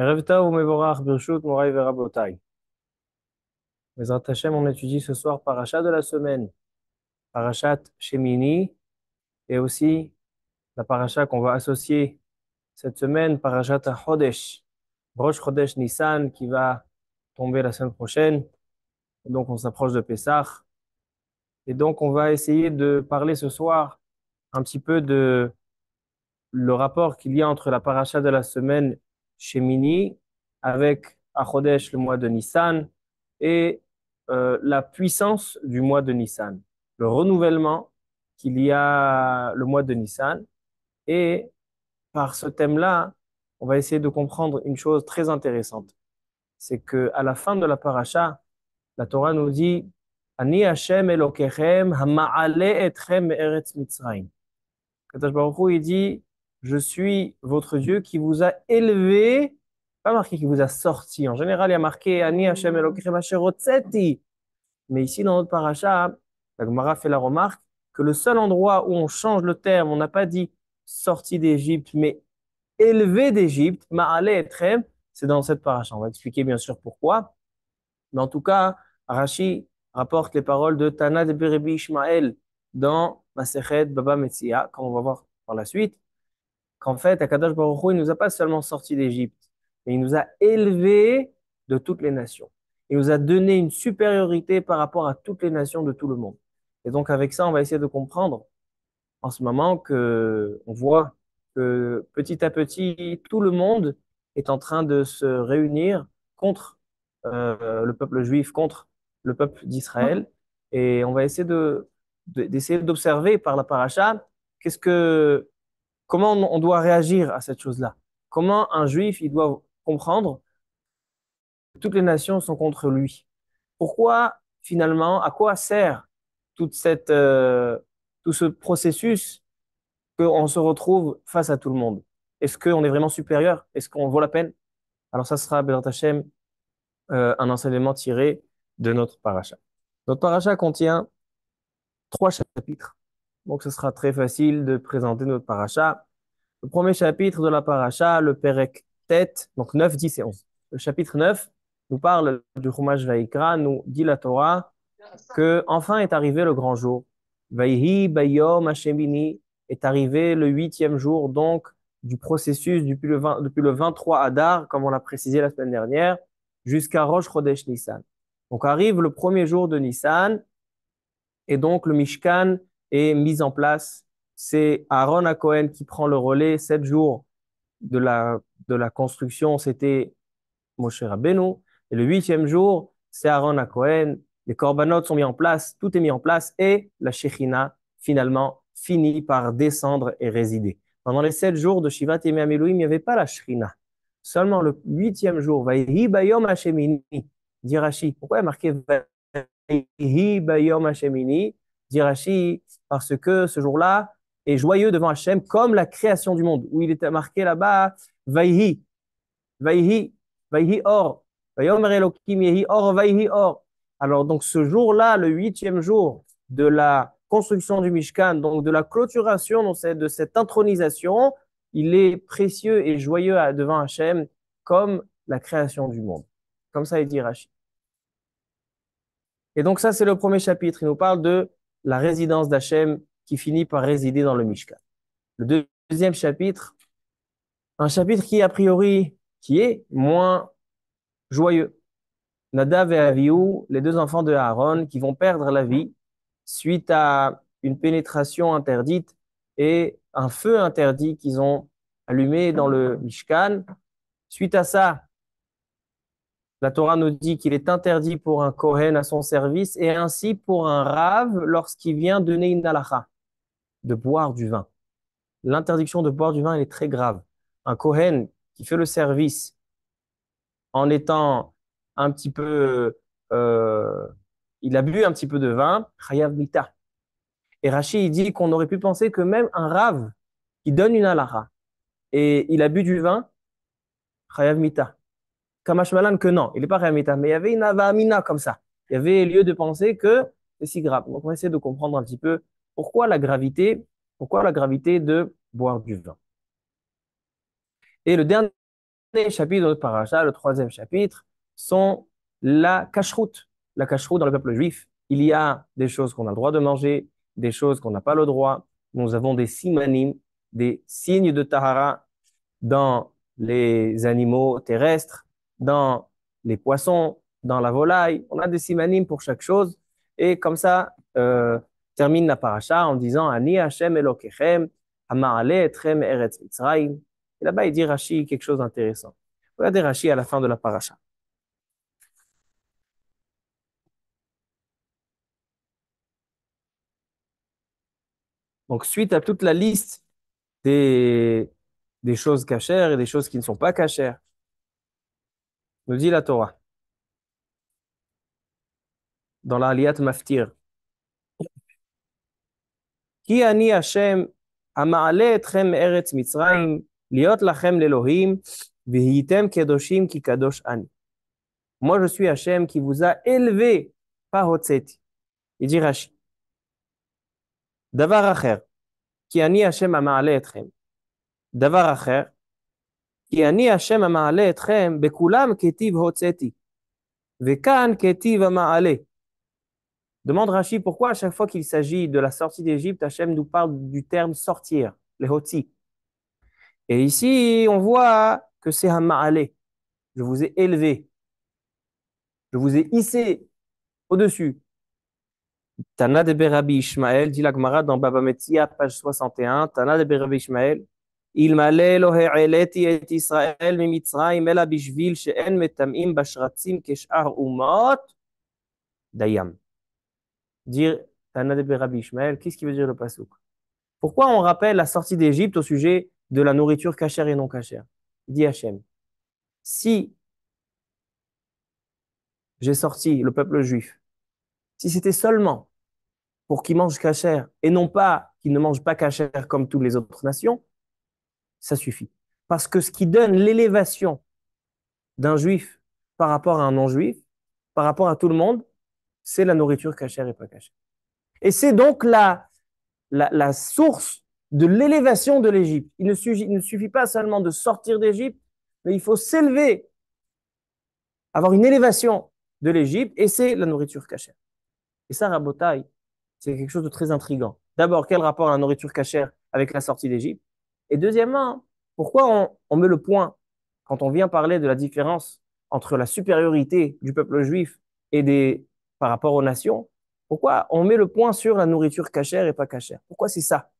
revita ou Mevorach Birshut Moray Verabotay. Bezrat Hashem, on étudie ce soir Parachat de la semaine, Parachat Shemini, et aussi la Parachat qu'on va associer cette semaine, Parachat Chodesh, Rosh Chodesh Nissan, qui va tomber la semaine prochaine. donc on s'approche de Pessah. Et donc on va essayer de parler ce soir un petit peu de le rapport qu'il y a entre la paracha de la semaine Shemini, avec Achodesh, le mois de Nissan, et euh, la puissance du mois de Nissan, le renouvellement qu'il y a le mois de Nissan. Et par ce thème-là, on va essayer de comprendre une chose très intéressante. C'est que à la fin de la paracha, la Torah nous dit Ani Hashem Elokechem, Hamaale Etrem Eretz Mitzrayim. Baruch Hu, il dit je suis votre Dieu qui vous a élevé, pas marqué qui vous a sorti. En général, il y a marqué Ani Hashem Mais ici, dans notre paracha, la Gemara fait la remarque que le seul endroit où on change le terme, on n'a pas dit sorti d'Égypte, mais élevé d'Égypte, Ma'ale Etrem, c'est dans cette paracha. On va expliquer bien sûr pourquoi. Mais en tout cas, Rashi rapporte les paroles de Tana de Berebi Ishmael dans Maserhet Baba Metzia, comme on va voir par la suite qu'en fait, Akadosh Baruch Hu, il nous a pas seulement sorti d'Égypte, mais il nous a élevés de toutes les nations. Il nous a donné une supériorité par rapport à toutes les nations de tout le monde. Et donc, avec ça, on va essayer de comprendre en ce moment que on voit que petit à petit, tout le monde est en train de se réunir contre euh, le peuple juif, contre le peuple d'Israël. Et on va essayer de, d'essayer d'observer par la paracha qu'est-ce que Comment on doit réagir à cette chose-là Comment un juif, il doit comprendre que toutes les nations sont contre lui Pourquoi, finalement, à quoi sert toute cette, euh, tout ce processus qu'on se retrouve face à tout le monde Est-ce qu'on est vraiment supérieur Est-ce qu'on vaut la peine Alors ça sera, Bédard Hachem, euh, un enseignement tiré de notre paracha. Notre paracha contient trois chapitres. Donc, ce sera très facile de présenter notre paracha. Le premier chapitre de la paracha, le Perek Tet, donc 9, 10 et 11. Le chapitre 9 nous parle du Chumash Vaikra, nous dit la Torah que enfin est arrivé le grand jour. Vaihi Bayom Hashemini est arrivé le huitième jour, donc du processus depuis le, depuis le 23 Adar, comme on l'a précisé la semaine dernière, jusqu'à Rosh Chodesh Nissan. Donc arrive le premier jour de Nissan, et donc le Mishkan est mise en place. C'est Aaron à Cohen qui prend le relais. Sept jours de la, construction, c'était Moshe Rabbeinu. Et le huitième jour, c'est Aaron à Cohen. Les corbanotes sont mis en place, tout est mis en place et la Shekhinah, finalement, finit par descendre et résider. Pendant les sept jours de Shiva et Amelouim, il n'y avait pas la Shekhinah. Seulement le huitième jour, Vaihi Bayom Hashemini, dit Pourquoi marquer Bayom Hashemini dit parce que ce jour-là est joyeux devant Hachem, comme la création du monde, où il était marqué là-bas, Vaihi, or, Yehi or, or. Alors, donc, ce jour-là, le huitième jour de la construction du Mishkan, donc de la clôturation de cette intronisation, il est précieux et joyeux devant Hachem, comme la création du monde. Comme ça, est dit Rashi. Et donc ça, c'est le premier chapitre. Il nous parle de la résidence d'Hachem qui finit par résider dans le Mishkan. Le deuxième chapitre, un chapitre qui a priori, qui est moins joyeux. Nadav et Avihu, les deux enfants de Aaron, qui vont perdre la vie suite à une pénétration interdite et un feu interdit qu'ils ont allumé dans le Mishkan. Suite à ça, la Torah nous dit qu'il est interdit pour un Kohen à son service et ainsi pour un Rave lorsqu'il vient donner une halacha, de boire du vin. L'interdiction de boire du vin, elle est très grave. Un Kohen qui fait le service en étant un petit peu. Euh, il a bu un petit peu de vin, Chayav Mita. Et Rachid il dit qu'on aurait pu penser que même un Rave qui donne une halacha et il a bu du vin, Chayav Mita Kamashmalan que non, il n'est pas Réamita. Mais il y avait une Avamina comme ça. Il y avait lieu de penser que c'est si grave. Donc on va essayer de comprendre un petit peu pourquoi la gravité, pourquoi la gravité de boire du vin. Et le dernier chapitre de notre paracha, le troisième chapitre, sont la cacheroute. La cacheroute dans le peuple juif. Il y a des choses qu'on a le droit de manger, des choses qu'on n'a pas le droit. Nous avons des simanim, des signes de tahara dans les animaux terrestres, dans les poissons, dans la volaille. On a des simanim pour chaque chose. Et comme ça, euh, termine la paracha en disant Ani Hashem Elokechem, Amaale Etrem Eretz Mitzrayim. Et là-bas, il dit Rashi quelque chose d'intéressant. Regardez Rashi à la fin de la paracha. Donc, suite à toute la liste des, des choses cachères et des choses qui ne sont pas cachères, dit la Torah dans liat Maftir. Qui ani Hashem amale etchem eretz Mitzraim, liot lachem l'Elohim vihitem kedoshim ki kadosh ani. Moi je suis Hashem qui vous a élevé par Hotzeti. et dit D'avoir acher. Qui ani Hashem amale etchem. D'avoir acher. Demande Rachid, pourquoi à chaque fois qu'il s'agit de la sortie d'Égypte, Hachem nous parle du terme sortir, le hoti. Et ici, on voit que c'est un ma'alé. Je vous ai élevé. Je vous ai hissé au-dessus. Tana de Berabi Ishmael, dit la Gemara dans Baba Metzia, page 61. Tana de Berabi Ishmael, il אלמלא העליתי את ישראל ממצרים, אלא בשביל שאין מטמאים בשרצים כשאר אומות, dayam. Dire Tanadeb Rabbi Ishmael, qu'est-ce qui veut dire le pasouk Pourquoi on rappelle la sortie d'Égypte au sujet de la nourriture cachère et non cachère Dit Hachem, si j'ai sorti le peuple juif, si c'était seulement pour qu'ils mangent cachère et non pas qu'ils ne mangent pas cachère comme toutes les autres nations, ça suffit. Parce que ce qui donne l'élévation d'un juif par rapport à un non-juif, par rapport à tout le monde, c'est la nourriture cachère et pas cachère. Et c'est donc la, la, source de l'élévation de l'Égypte. Il, ne suffit pas seulement de sortir d'Égypte, mais il faut s'élever, avoir une élévation de l'Égypte, et c'est la nourriture cachère. Et ça, Rabotai, c'est quelque chose de très intrigant. D'abord, quel rapport à la nourriture cachère avec la sortie d'Égypte et deuxièmement, pourquoi on, met le point quand on vient parler de la différence entre la supériorité du peuple juif et des par rapport aux nations Pourquoi on met le point sur la nourriture cachère et pas cachère Pourquoi c'est ça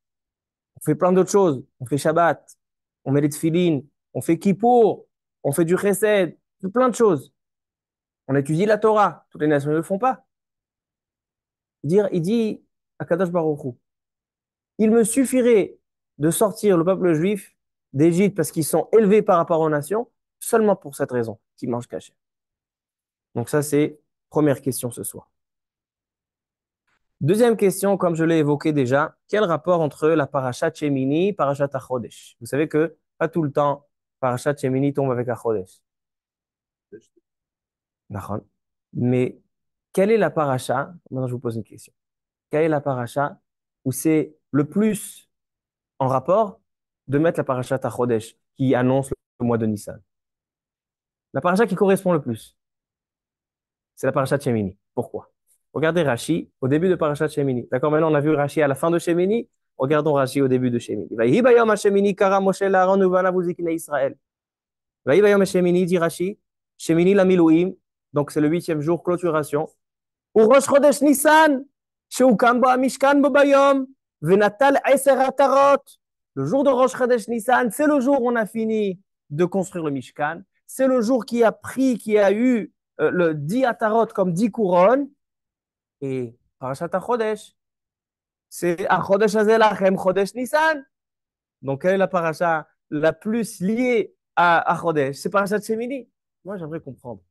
On fait plein d'autres choses. On fait Shabbat, on met les Tfilines, on fait Kippour, on fait du chesed, plein de choses. On étudie la Torah. Toutes les nations ne le font pas. Dire, il dit à Kadosh Baruch il me suffirait de sortir le peuple juif d'Égypte parce qu'ils sont élevés par rapport aux nations, seulement pour cette raison, qu'ils mangent caché. Donc ça, c'est première question ce soir. Deuxième question, comme je l'ai évoqué déjà, quel rapport entre la parasha Chemini et parachat Achodesh Vous savez que pas tout le temps, parasha Chemini tombe avec Achodesh. Mais quelle est la paracha Maintenant, je vous pose une question. Quelle est la paracha où c'est le plus en rapport de mettre la parasha à qui annonce le mois de Nissan. La parasha qui correspond le plus, c'est la parasha Shemini. Pourquoi Regardez Rashi au début de parachat Shemini. D'accord, maintenant on a vu Rashi à la fin de Shemini. Regardons Rashi au début de Shemini. Shemini kara Moshe Israël. Shemini dit Rashi. Shemini la » Donc c'est le huitième jour clôturation. Ou Rosh Chodesh Nissan. Sheukam bo Amishkan bo Bayom. Venatal Eseratarot. Le jour de Rosh Chodesh Nissan, c'est le jour où on a fini de construire le Mishkan. C'est le jour qui a pris, qui a eu euh, le 10 Atarot comme 10 couronnes. Et Parashat Chodesh, c'est Chodesh Azelachem Chodesh Nissan. Donc, quelle est la paracha la plus liée à, à C'est Parashat Shemini. Moi, j'aimerais comprendre.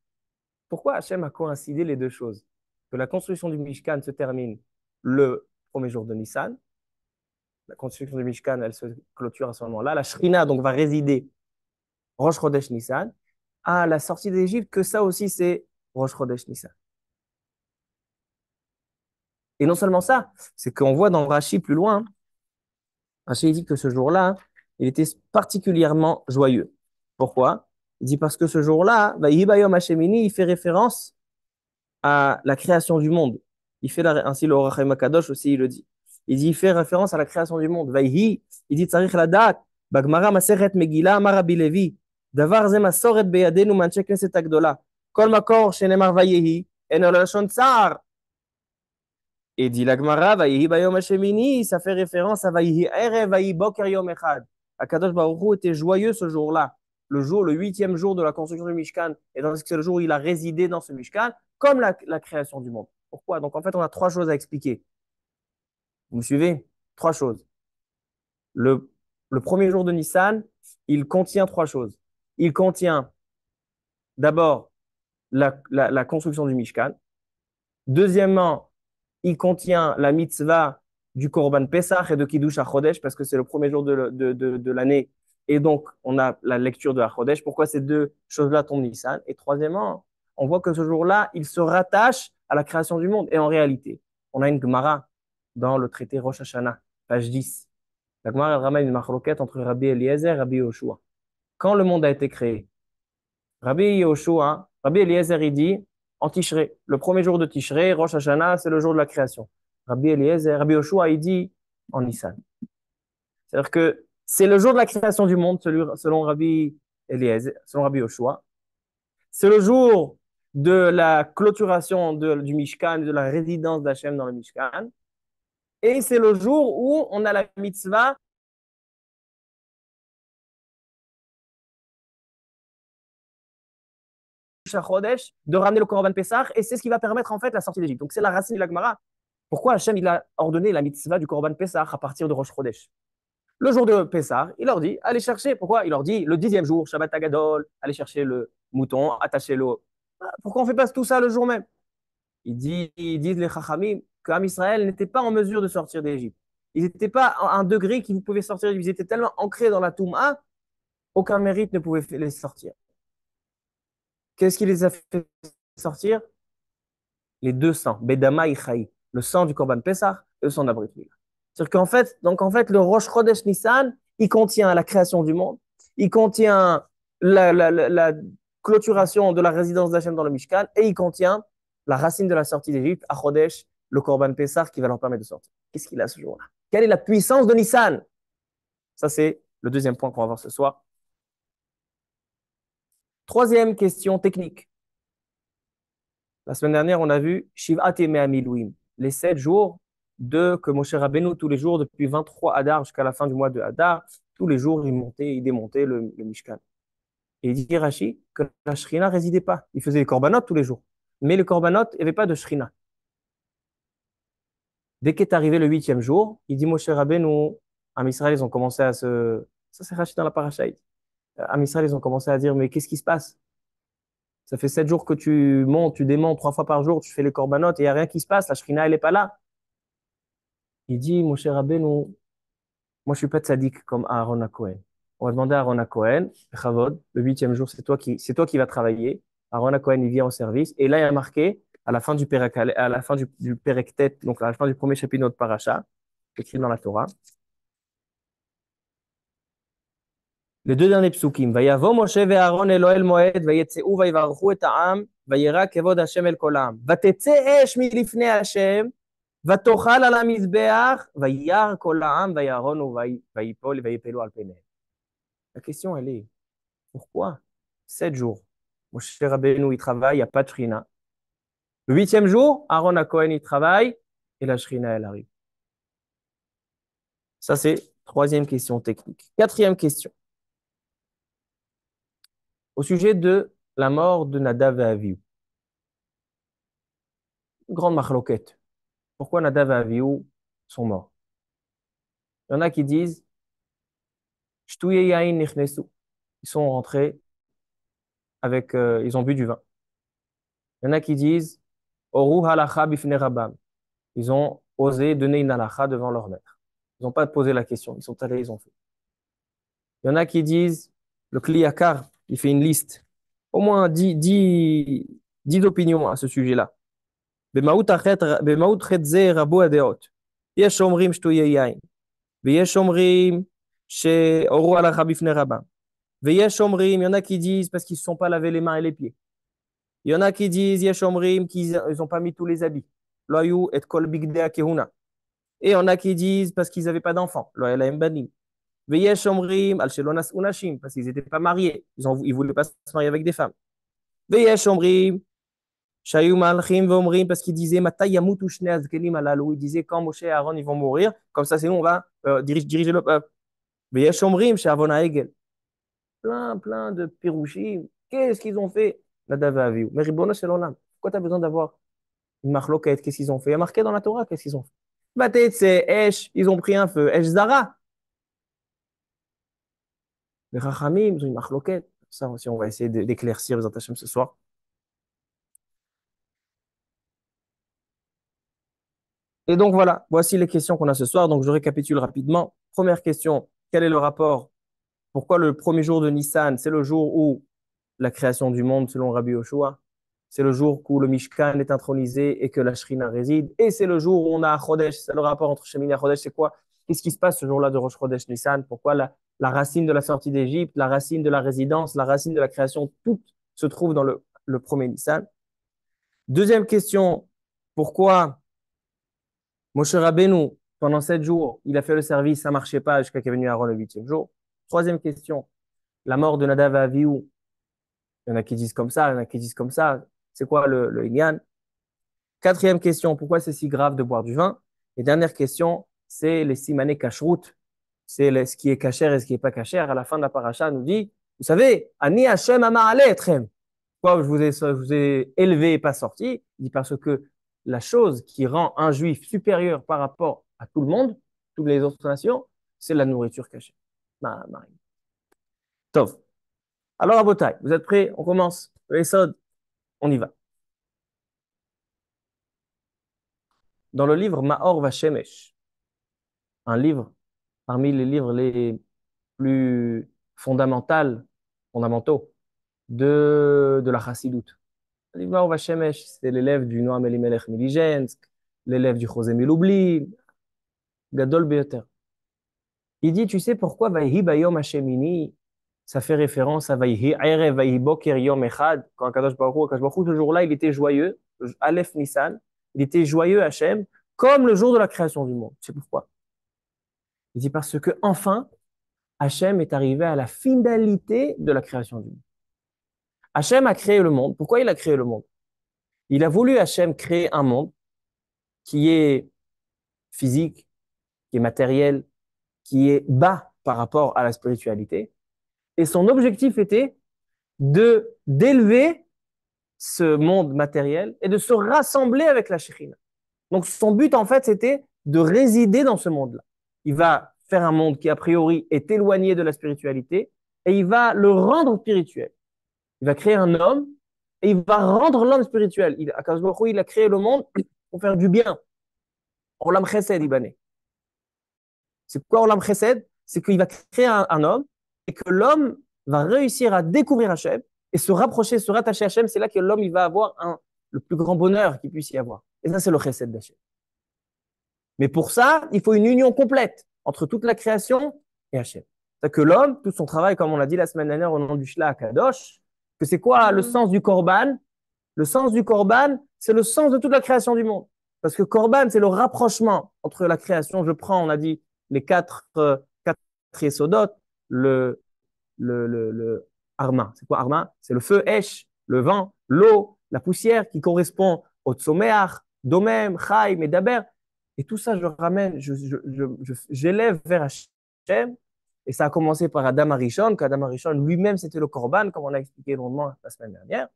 Pourquoi Hachem a coïncidé les deux choses Que la construction du Mishkan se termine le premier jour de Nissan la construction du Mishkan, elle se clôture à ce moment-là. La Shrina donc, va résider Rosh Chodesh Nissan. À la sortie d'Égypte, que ça aussi, c'est Rosh Chodesh Nissan. Et non seulement ça, c'est qu'on voit dans Rashi plus loin, Rashi dit que ce jour-là, il était particulièrement joyeux. Pourquoi Il dit parce que ce jour-là, il fait référence à la création du monde. Il fait ainsi le Rachem Akadosh aussi, il le dit il dit, fait référence à la création du monde. Vaihi, il dit, tsarich la date. Bagmara maseret megila marabi levi. Davar zem asoret beyadenu manche kneset agdola. Kol makor shenemar vaihi, en olashon tsar. Et dit la Gemara, Vaïhi Bayom Hashemini, ça fait référence à Vaïhi Erev, Vaïhi Boker Yom Echad. Akadosh Baruch était joyeux ce jour-là, le jour, le huitième jour de la construction du Mishkan, et dans lequel ce le jour où il a résidé dans ce Mishkan, comme la, la création du monde. Pourquoi Donc en fait, on a trois choses à expliquer. Vous me suivez Trois choses. Le, premier jour de Nissan, il contient trois choses. Il contient d'abord la, construction du Mishkan. Deuxièmement, il contient la mitzvah du Korban Pesach et de Kiddush Khodesh parce que c'est le premier jour de, l'année. Et donc, on a la lecture de Khodesh. Pourquoi ces deux choses-là tombent Nissan Et troisièmement, on voit que ce jour-là, il se rattache à la création du monde. Et en réalité, on a une Gemara dans le traité Rosh Hashanah, page 10. La Gemara ramène une marroquette entre Rabbi Eliezer et Rabbi Yoshua. Quand le monde a été créé, Rabbi Yoshua, Rabbi Eliezer, il dit en Tishré, le premier jour de Tishré, Rosh Hashanah, c'est le jour de la création. Rabbi Eliezer, Rabbi Yoshua, il dit en Nissan. C'est-à-dire que c'est le jour de la création du monde, selon Rabbi Eliezer, selon Rabbi Yoshua. C'est le jour de la clôturation du Mishkan, de la résidence d'Hachem dans le Mishkan. Et c'est le jour où on a la mitzvah de ramener le Korban Pessah, et c'est ce qui va permettre en fait la sortie d'Égypte. Donc c'est la racine de la Pourquoi Hachem il a ordonné la mitzvah du Korban Pessah à partir de Rosh Chodesh Le jour de Pessah, il leur dit allez chercher. Pourquoi Il leur dit le dixième jour, Shabbat Agadol, allez chercher le mouton, attachez-le. Pourquoi on fait pas tout ça le jour même Ils disent, ils disent les Chachamim qu'Am Israël n'était pas en mesure de sortir d'Égypte. Ils n'étaient pas à un degré qu'ils pouvaient sortir d'Égypte. Ils étaient tellement ancrés dans la Touma, aucun mérite ne pouvait les sortir. Qu'est-ce qui les a fait sortir Les deux sangs, Bedama et le sang du Korban Pessah et le sang de C'est-à-dire qu'en fait, donc en fait, le Rosh Chodesh Nissan, il contient la création du monde, il contient la, clôturation de la résidence d'Hachem dans le Mishkan, et il contient la racine de la sortie d'Égypte, à Chodesh le Corban Pessar qui va leur permettre de sortir. Qu'est-ce qu'il a ce jour-là Quelle est la puissance de Nissan Ça, c'est le deuxième point qu'on va voir ce soir. Troisième question technique. La semaine dernière, on a vu Shivat et les sept jours de, que Moshe Rabbeinu, tous les jours, depuis 23 Hadar jusqu'à la fin du mois de Hadar, tous les jours, il montait, il démontait le, Mishkan. Et il dit Rashi que la Shrina résidait pas. Il faisait les korbanot tous les jours. Mais les korbanot il n'y avait pas de Shrina. Dès qu'est arrivé le huitième jour, il dit Moshe Rabbeinu, à Israël, ils ont commencé à se. Ça, c'est Rachid dans la Parachaïd. Euh, à ils ont commencé à dire Mais qu'est-ce qui se passe Ça fait sept jours que tu montes, tu démontes trois fois par jour, tu fais les corbanotes et il n'y a rien qui se passe, la Shrina, elle n'est pas là. Il dit Moshe Rabbeinu, moi, je suis pas tzaddik comme Aaron Akohen. » On va demander à Aaron Akohen :« le huitième jour, c'est toi qui, c'est toi qui vas travailler. Aaron Akohen il vient au service. Et là, il y a marqué à la fin du Perakal, à la fin du, du Perektet, donc à la fin du premier chapitre de notre paracha, écrit dans la Torah. Les deux derniers psukim, Vayavom Moshe et Aaron Eloel Moed, Vayetzeu Vayvarchu et Ha'am, Vayera Kevod Hashem El Kolam, Vatetse Esh lifnei Hashem, Vatochal Al Amizbeach, Vayar Kol Ha'am, Vayaron Vayipol, Vayipelu Al Peneh. La question elle est, pourquoi sept jours Moshe Rabbeinu il travaille, à Patrina le huitième jour, Aaron a Cohen, il travaille et la Shrina, elle arrive. Ça, c'est troisième question technique. Quatrième question. Au sujet de la mort de Nadav et Avihu. Grande marloquette. Pourquoi Nadav et Avihu sont morts Il y en a qui disent ils sont rentrés avec, euh, ils ont bu du vin. Il y en a qui disent ils ont osé donner une halakha devant leur maître. Ils n'ont pas posé la question. Ils sont allés, ils ont fait. Il y en a qui disent, le Kliyakar, il fait une liste, au moins 10, 10, 10 opinions à ce sujet-là. Il y en a qui disent parce qu'ils ne se sont pas lavés les mains et les pieds. Il y en a qui disent, Yeshomrim, qu'ils n'ont pas mis tous les habits. et kol Et il y en a qui disent parce qu'ils n'avaient pas d'enfants. ve al shelonas unashim. Parce qu'ils n'étaient pas mariés. Ils ne voulaient pas se marier avec des femmes. Veyeshomrim. Parce qu'ils disaient, kelim Ils disaient, quand Moshe et Aaron ils vont mourir, comme ça, c'est nous, on va euh, diriger, le peuple. Veyeshomrim shavona egel. Plein, plein de pirouchim. Qu'est-ce qu'ils ont fait mais Ribono, Pourquoi tu as besoin d'avoir une marloquette Qu'est-ce qu'ils ont fait Il y a marqué dans la Torah, qu'est-ce qu'ils ont fait c'est Esh, ils ont pris un feu. Esh Zara. Les Rachamim, ils ont une marloquette. Ça aussi, on va essayer d'éclaircir les attachements ce soir. Et donc voilà, voici les questions qu'on a ce soir. Donc je récapitule rapidement. Première question, quel est le rapport Pourquoi le premier jour de Nissan, c'est le jour où la création du monde selon Rabbi Yoshua. C'est le jour où le Mishkan est intronisé et que la Shrina réside. Et c'est le jour où on a Chodesh. C'est le rapport entre Shemini et Chodesh. C'est quoi Qu'est-ce qui se passe ce jour-là de Rosh Chodesh Nissan Pourquoi la, racine de la sortie d'Égypte, la racine de la résidence, la racine de la création, tout se trouve dans le, premier Nissan Deuxième question, pourquoi Moshe Rabbeinu, pendant sept jours, il a fait le service, ça ne marchait pas jusqu'à qu'il est venu Aaron le huitième jour Troisième question, la mort de Nadav Avihu, il y en a qui disent comme ça, il y en a qui disent comme ça. C'est quoi le, le Quatrième question, pourquoi c'est si grave de boire du vin Et dernière question, c'est les simané cacheroutes. C'est ce qui est cachère et ce qui n'est pas cachère. À la fin de la paracha, nous dit, vous savez, Ani Hashem Etrem. Pourquoi je vous ai, je vous ai élevé et pas sorti Il dit parce que la chose qui rend un juif supérieur par rapport à tout le monde, toutes les autres nations, c'est la nourriture cachée. Ma, ma. Tov. Alors, à vous êtes prêts On commence. Esod, on y va. Dans le livre Maor Vashemesh, un livre parmi les livres les plus fondamentaux, de, de la Chassidoute. Le livre Maor Vashemesh, c'est l'élève du Noam Elimelech Milijensk, l'élève du José Miloubli, Gadol Beyoter. Il dit, tu sais pourquoi bayom Hashemini ça fait référence à Vayhi Erev Vayhi Echad, quand Kadosh Baruch, Kadosh ce jour-là, il était joyeux, Aleph Nissan, il était joyeux Hachem, comme le jour de la création du monde. C'est pourquoi. Il dit parce que enfin, Hachem est arrivé à la finalité de la création du monde. Hachem a créé le monde. Pourquoi il a créé le monde Il a voulu, Hachem, créer un monde qui est physique, qui est matériel, qui est bas par rapport à la spiritualité, et son objectif était de d'élever ce monde matériel et de se rassembler avec la chérine. Donc son but en fait c'était de résider dans ce monde-là. Il va faire un monde qui a priori est éloigné de la spiritualité et il va le rendre spirituel. Il va créer un homme et il va rendre l'homme spirituel. Il, il a créé le monde pour faire du bien. Olam Chesed, C'est quoi Olam Chesed C'est qu'il va créer un homme et que l'homme va réussir à découvrir Hachem et se rapprocher, se rattacher à Hachem, c'est là que l'homme va avoir un, le plus grand bonheur qu'il puisse y avoir. Et ça, c'est le chesed d'Hachem. Mais pour ça, il faut une union complète entre toute la création et Hachem. C'est-à-dire que l'homme, tout son travail, comme on l'a dit la semaine dernière au nom du Shla Kadosh, que c'est quoi le mm. sens du Korban Le sens du Korban, c'est le sens de toute la création du monde. Parce que Korban, c'est le rapprochement entre la création. Je prends, on a dit, les quatre, euh, le, le, le, arma. C'est quoi arma C'est le feu, esh, le vent, l'eau, la poussière qui correspond au tsomeach, domem, et Daber. Et tout ça, je ramène, je, j'élève vers Hachem. Et ça a commencé par Adam Arishon, qu'Adam Arishon lui-même, c'était le korban, comme on a expliqué longuement la semaine dernière.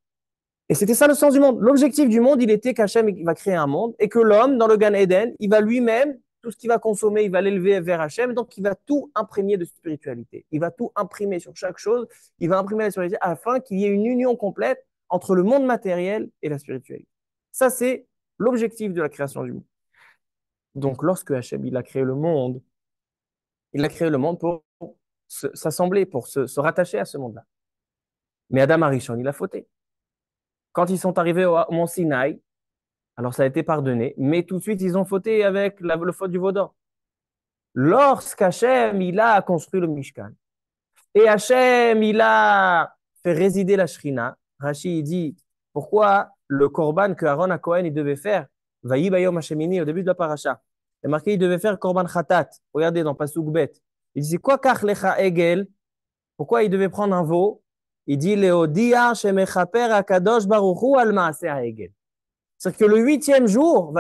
Et c'était ça le sens du monde. L'objectif du monde, il était qu'Hachem va créer un monde et que l'homme, dans le Gan Eden, il va lui-même tout ce qu'il va consommer, il va l'élever vers Hachem. Donc, il va tout imprégner de spiritualité. Il va tout imprimer sur chaque chose. Il va imprimer la spiritualité afin qu'il y ait une union complète entre le monde matériel et la spiritualité. Ça, c'est l'objectif de la création du monde. Donc, lorsque Hachem, il a créé le monde, il a créé le monde pour s'assembler, pour se, rattacher à ce monde-là. Mais Adam Arishon, il a fauté. Quand ils sont arrivés au, au mont Sinaï, alors ça a été pardonné, mais tout de suite ils ont fauté avec la, le faute du vaudan. Lorsqu'Hachem, il a construit le Mishkan, et Hachem, il a fait résider la Shrina, Rashi, il dit, pourquoi le korban que Aaron à Cohen, il devait faire, va'y Bayom au début de la paracha, il marqué, il devait faire korban khatat. Regardez dans Pasuk Bet. Il dit, quoi kachlecha egel? Pourquoi il devait prendre un veau? Il dit, leodia shemechaper akadosh baruchu al egel. C'est-à-dire que le huitième jour,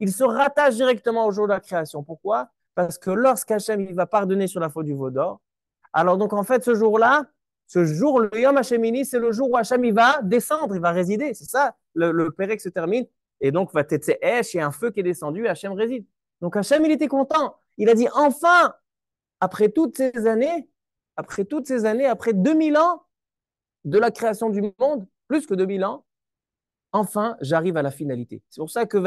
il se rattache directement au jour de la création. Pourquoi Parce que lorsqu'Hachem il va pardonner sur la faute du d'or. alors donc en fait ce jour-là, ce jour, le Yom Hachemini, c'est le jour où Hachem il va descendre, il va résider. C'est ça, le, le Pérec se termine. Et donc, va t il y a un feu qui est descendu et Hachem réside. Donc Hachem, il était content. Il a dit enfin, après toutes ces années, après toutes ces années, après 2000 ans de la création du monde, plus que 2000 ans, Enfin, j'arrive à la finalité. C'est pour ça que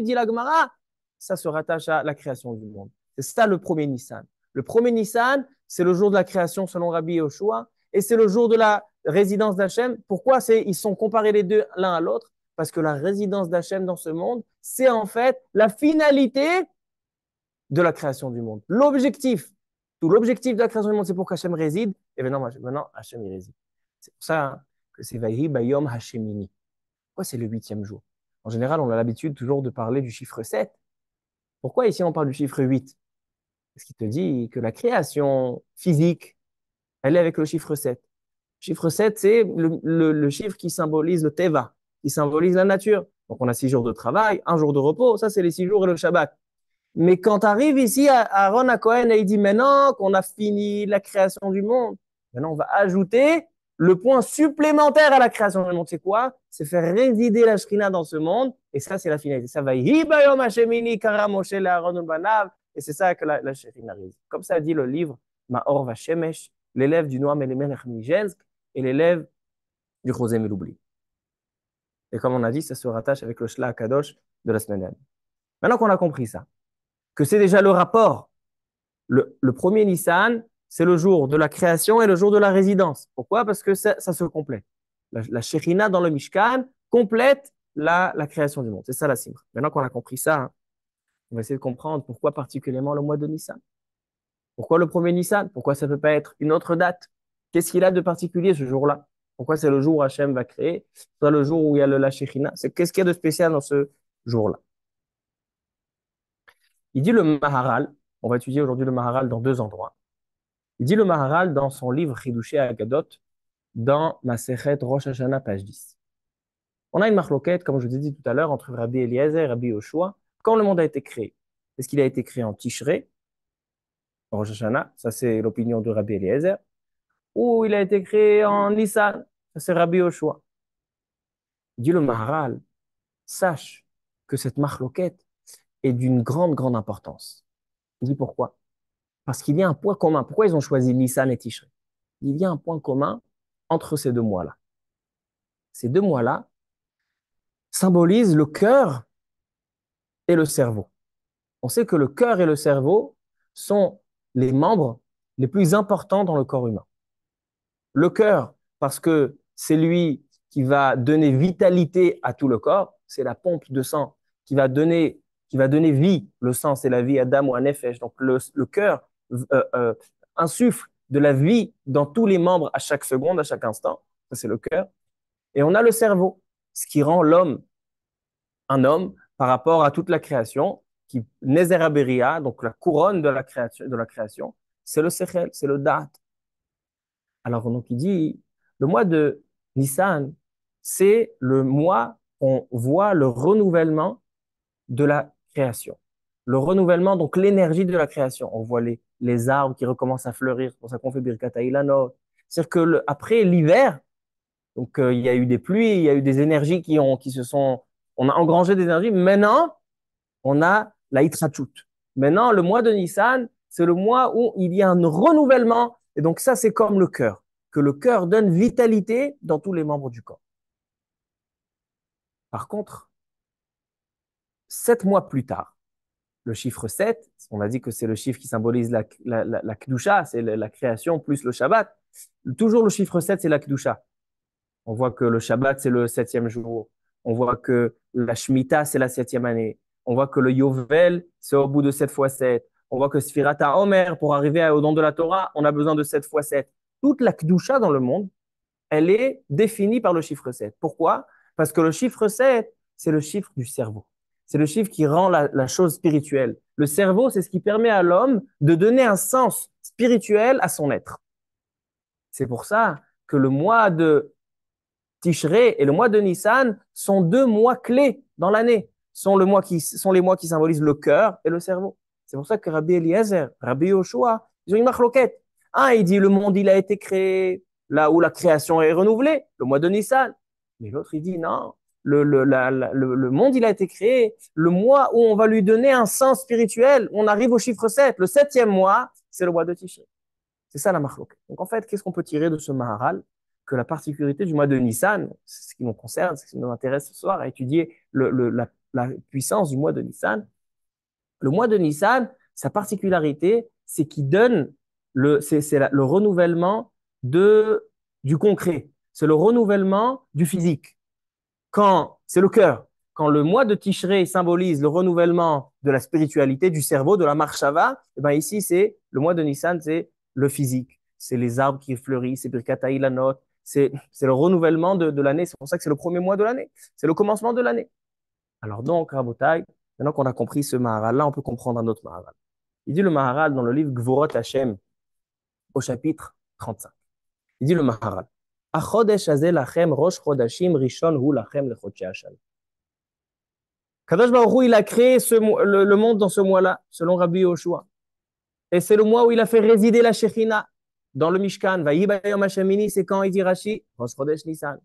dit la Gemara, ça se rattache à la création du monde. C'est ça le premier Nissan. Le premier Nissan, c'est le jour de la création selon Rabbi Yoshua et c'est le jour de la résidence d'Hachem. Pourquoi ils sont comparés les deux l'un à l'autre Parce que la résidence d'Hachem dans ce monde, c'est en fait la finalité de la création du monde. L'objectif, tout l'objectif de la création du monde, c'est pour qu'Hachem réside. Et maintenant, maintenant Hachem y réside. C'est pour ça que c'est Vaïhi Bayom Hashemini. Pourquoi c'est le huitième jour En général, on a l'habitude toujours de parler du chiffre 7. Pourquoi ici on parle du chiffre 8 Parce qu'il te dit que la création physique, elle est avec le chiffre 7. Le chiffre 7, c'est le, chiffre qui symbolise le Teva, qui symbolise la nature. Donc on a six jours de travail, un jour de repos, ça c'est les six jours et le Shabbat. Mais quand arrive ici à Aaron Cohen et il dit maintenant qu'on a fini la création du monde, maintenant on va ajouter le point supplémentaire à la création du monde, c'est quoi C'est faire résider la Shrina dans ce monde. Et ça, c'est la finalité. Ça va et c'est ça que la, la Comme ça dit le livre Maor Vashemesh, l'élève du Noam Elimelech et l'élève du José Meloubli. Et comme on a dit, ça se rattache avec le Shla Kadosh de la semaine dernière. Maintenant qu'on a compris ça, que c'est déjà le rapport, le premier Nissan, c'est le jour de la création et le jour de la résidence. Pourquoi Parce que ça, se complète. La, la dans le Mishkan complète la, création du monde. C'est ça la simra. Maintenant qu'on a compris ça, hein, on va essayer de comprendre pourquoi particulièrement le mois de Nissan. Pourquoi le premier Nissan Pourquoi ça ne peut pas être une autre date Qu'est-ce qu'il a de particulier ce jour-là Pourquoi c'est le jour où Hachem va créer C'est le jour où il y a le, la C'est Qu'est-ce qu'il y a de spécial dans ce jour-là Il dit le Maharal. On va étudier aujourd'hui le Maharal dans deux endroits dit le Maharal dans son livre à Agadot, dans Maseret Rosh Hashanah, page 10. On a une marloquette, comme je vous ai dit tout à l'heure, entre Rabbi Eliezer et Rabbi Yoshua. Quand le monde a été créé, est-ce qu'il a été créé en Tishré, Rosh Hashanah, ça c'est l'opinion de Rabbi Eliezer, ou il a été créé en Nisan, ça c'est Rabbi Yoshua. dit le Maharal, sache que cette marloquette est d'une grande, grande importance. Il dit pourquoi parce qu'il y a un point commun. Pourquoi ils ont choisi Nissan et Tishri Il y a un point commun entre ces deux mois-là. Ces deux mois-là symbolisent le cœur et le cerveau. On sait que le cœur et le cerveau sont les membres les plus importants dans le corps humain. Le cœur, parce que c'est lui qui va donner vitalité à tout le corps, c'est la pompe de sang qui va donner, qui va donner vie. Le sang, c'est la vie à Adam ou à Nefesh. Donc le cœur euh, insuffle euh, de la vie dans tous les membres à chaque seconde, à chaque instant. Ça, c'est le cœur. Et on a le cerveau, ce qui rend l'homme un homme par rapport à toute la création, qui Nezeraberia, donc la couronne de la création, de la création c'est le Sechel, c'est le Dat. Alors, on qui dit, le mois de Nissan, c'est le mois où on voit le renouvellement de la création. Le renouvellement, donc l'énergie de la création. On voit les les arbres qui recommencent à fleurir. C'est pour ça qu'on fait Birkat C'est-à-dire que après l'hiver, donc euh, il y a eu des pluies, il y a eu des énergies qui, ont, qui se sont. On a engrangé des énergies. Maintenant, on a la Hitrachout. Maintenant, le mois de Nissan, c'est le mois où il y a un renouvellement. Et donc, ça, c'est comme le cœur, que le cœur donne vitalité dans tous les membres du corps. Par contre, sept mois plus tard, le chiffre 7, on a dit que c'est le chiffre qui symbolise la, la, c'est la, création plus le Shabbat. Toujours le chiffre 7, c'est la k'dusha. On voit que le Shabbat, c'est le septième jour. On voit que la Shemitah, c'est la septième année. On voit que le Yovel, c'est au bout de 7 fois 7. On voit que Sfirata Omer, pour arriver au don de la Torah, on a besoin de 7 fois 7. Toute la k'dusha dans le monde, elle est définie par le chiffre 7. Pourquoi Parce que le chiffre 7, c'est le chiffre du cerveau. C'est le chiffre qui rend la, chose spirituelle. Le cerveau, c'est ce qui permet à l'homme de donner un sens spirituel à son être. C'est pour ça que le mois de Tishré et le mois de Nissan sont deux mois clés dans l'année. Sont, sont les mois qui symbolisent le cœur et le cerveau. C'est pour ça que Rabbi Eliezer, Rabbi Yoshua, ils ont une marloquette. Un, ah, il dit le monde, il a été créé là où la création est renouvelée, le mois de Nissan. Mais l'autre, il dit non, le, le, le, le, monde, il a été créé. Le mois où on va lui donner un sens spirituel, on arrive au chiffre 7. Le septième mois, c'est le mois de Tiché. C'est ça la Mahlouk. Donc en fait, qu'est-ce qu'on peut tirer de ce Maharal que la particularité du mois de Nissan, c'est ce qui nous concerne, c'est ce qui nous intéresse ce soir, à étudier le, le, la, puissance du mois de Nissan. Le mois de Nissan, sa particularité, c'est qu'il donne le, c'est, le renouvellement de, du concret, c'est le renouvellement du physique quand c'est le cœur, quand le mois de Tishrei symbolise le renouvellement de la spiritualité, du cerveau, de la marchava, et eh ben ici c'est le mois de Nissan, c'est le physique, c'est les arbres qui fleurissent, c'est kataï la note, c'est le renouvellement de, l'année. C'est pour ça que c'est le premier mois de l'année, c'est le commencement de l'année. Alors donc, Rabotai, maintenant qu'on a compris ce Maharal, là on peut comprendre un autre Maharal. Il dit le Maharal dans le livre Gvorot Hashem, au chapitre 35. Il dit le Maharal lachem rosh rishon hu lachem il a créé le, monde dans ce mois-là, selon Rabbi Yoshua. Et c'est le mois où il a fait résider la Shechina dans le Mishkan. c'est quand Rosh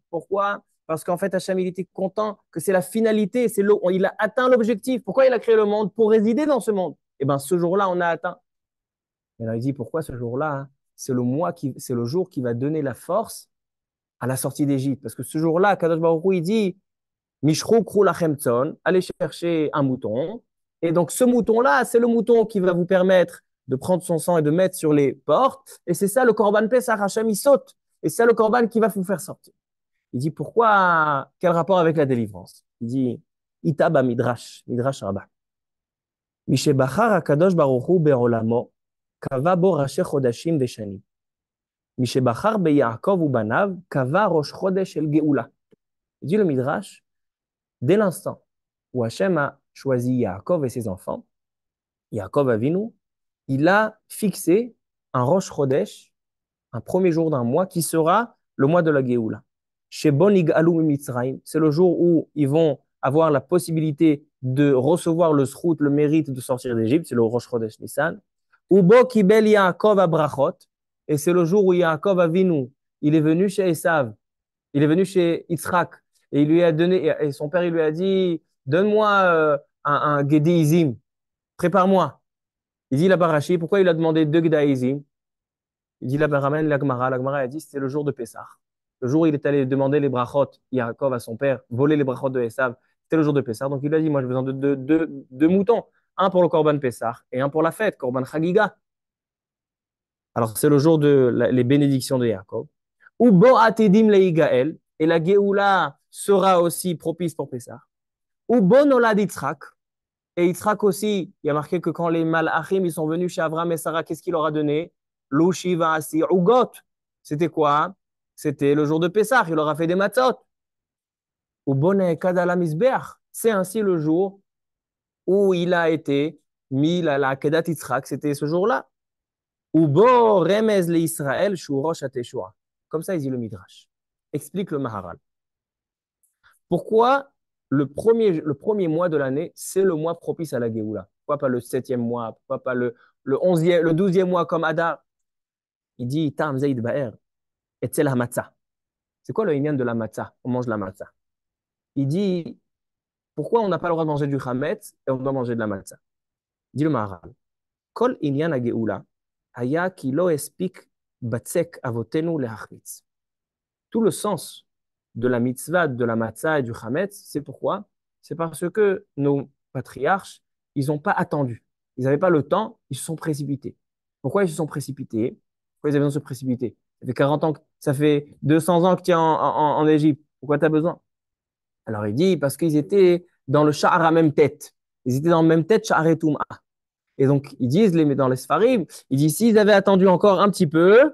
Pourquoi Parce qu'en fait, Hachem, était content que c'est la finalité, c'est il a atteint l'objectif. Pourquoi il a créé le monde Pour résider dans ce monde. Et eh bien, ce jour-là, on a atteint. Et là il dit, pourquoi ce jour-là hein? C'est le mois qui, c'est le jour qui va donner la force à la sortie d'Égypte. Parce que ce jour-là, Kadosh Baruch il dit allez chercher un mouton. Et donc, ce mouton-là, c'est le mouton qui va vous permettre de prendre son sang et de mettre sur les portes. Et c'est ça le corban Pesach. Hachem, il saute. Et c'est ça le Corban qui va vous faire sortir. Il dit Pourquoi Quel rapport avec la délivrance Il dit Itaba Midrash, Midrash Rabak. Kadosh Berolamo, Kavabo Mishebachar Yaakov ou Banav, Kava Rosh El geula. Dit le Midrash, dès l'instant où Hachem a choisi Yaakov et ses enfants, Yaakov Avinu, il a fixé un Rosh Chodesh, un premier jour d'un mois, qui sera le mois de la Géoula. Chez Bonig Mitzrayim, c'est le jour où ils vont avoir la possibilité de recevoir le srout, le mérite de sortir d'Égypte, c'est le Rosh Chodesh Nissan. Ubo Kibel Yaakov Abrachot, et c'est le jour où Yaakov nous. il est venu chez Esav, il est venu chez Yitzhak, et il lui a donné, et son père, il lui a dit, donne-moi euh, un, un prépare-moi. Il dit, la Barachi, pourquoi il a demandé deux gedizim? Il dit, la ramène l'Agmara. L'Agmara a dit, c'est le jour de Pessah. Le jour où il est allé demander les brachot, Yaakov à son père, voler les brachot de Esav, c'était le jour de Pessah. Donc il lui a dit, moi j'ai besoin de deux moutons, un pour le Korban Pessah et un pour la fête, Korban Chagiga. Alors, c'est le jour de les bénédictions de Jacob. Ou et la Géoula sera aussi propice pour Pessah. Ou olad et Yitzhak aussi, il y a marqué que quand les Malachim ils sont venus chez Abraham et Sarah, qu'est-ce qu'il leur a donné L'Ushiva Asir, C'était quoi C'était le jour de Pessah, il leur a fait des matzot. Ou C'est ainsi le jour où il a été mis la, la Kedat Yitzhak, c'était ce jour-là. Ubo remez le Israël shurosh Comme ça, il dit le Midrash. Explique le Maharal. Pourquoi le premier, le premier mois de l'année, c'est le mois propice à la Géoula Pourquoi pas le septième mois Pourquoi pas le, le, le douzième mois comme Ada Il dit Ba'er, et c'est la C'est quoi le lien de la matzah On mange la matzah. Il dit pourquoi on n'a pas le droit de manger du Hamet et on doit manger de la matzah Il dit le Maharal. Kol la Géoula, avotenu Tout le sens de la mitzvah, de la matzah et du chametz, c'est pourquoi C'est parce que nos patriarches, ils n'ont pas attendu. Ils n'avaient pas le temps, ils se sont précipités. Pourquoi ils se sont précipités Pourquoi ils avaient besoin de se précipiter Ça fait 40 ans, ça fait 200 ans que tu es en, Égypte. Pourquoi tu as besoin Alors il dit, parce qu'ils étaient dans le char à même tête. Ils étaient dans le même tête, char et tum'a. Et donc, ils disent, les, dans les Sfarim, ils disent, s'ils avaient attendu encore un petit peu,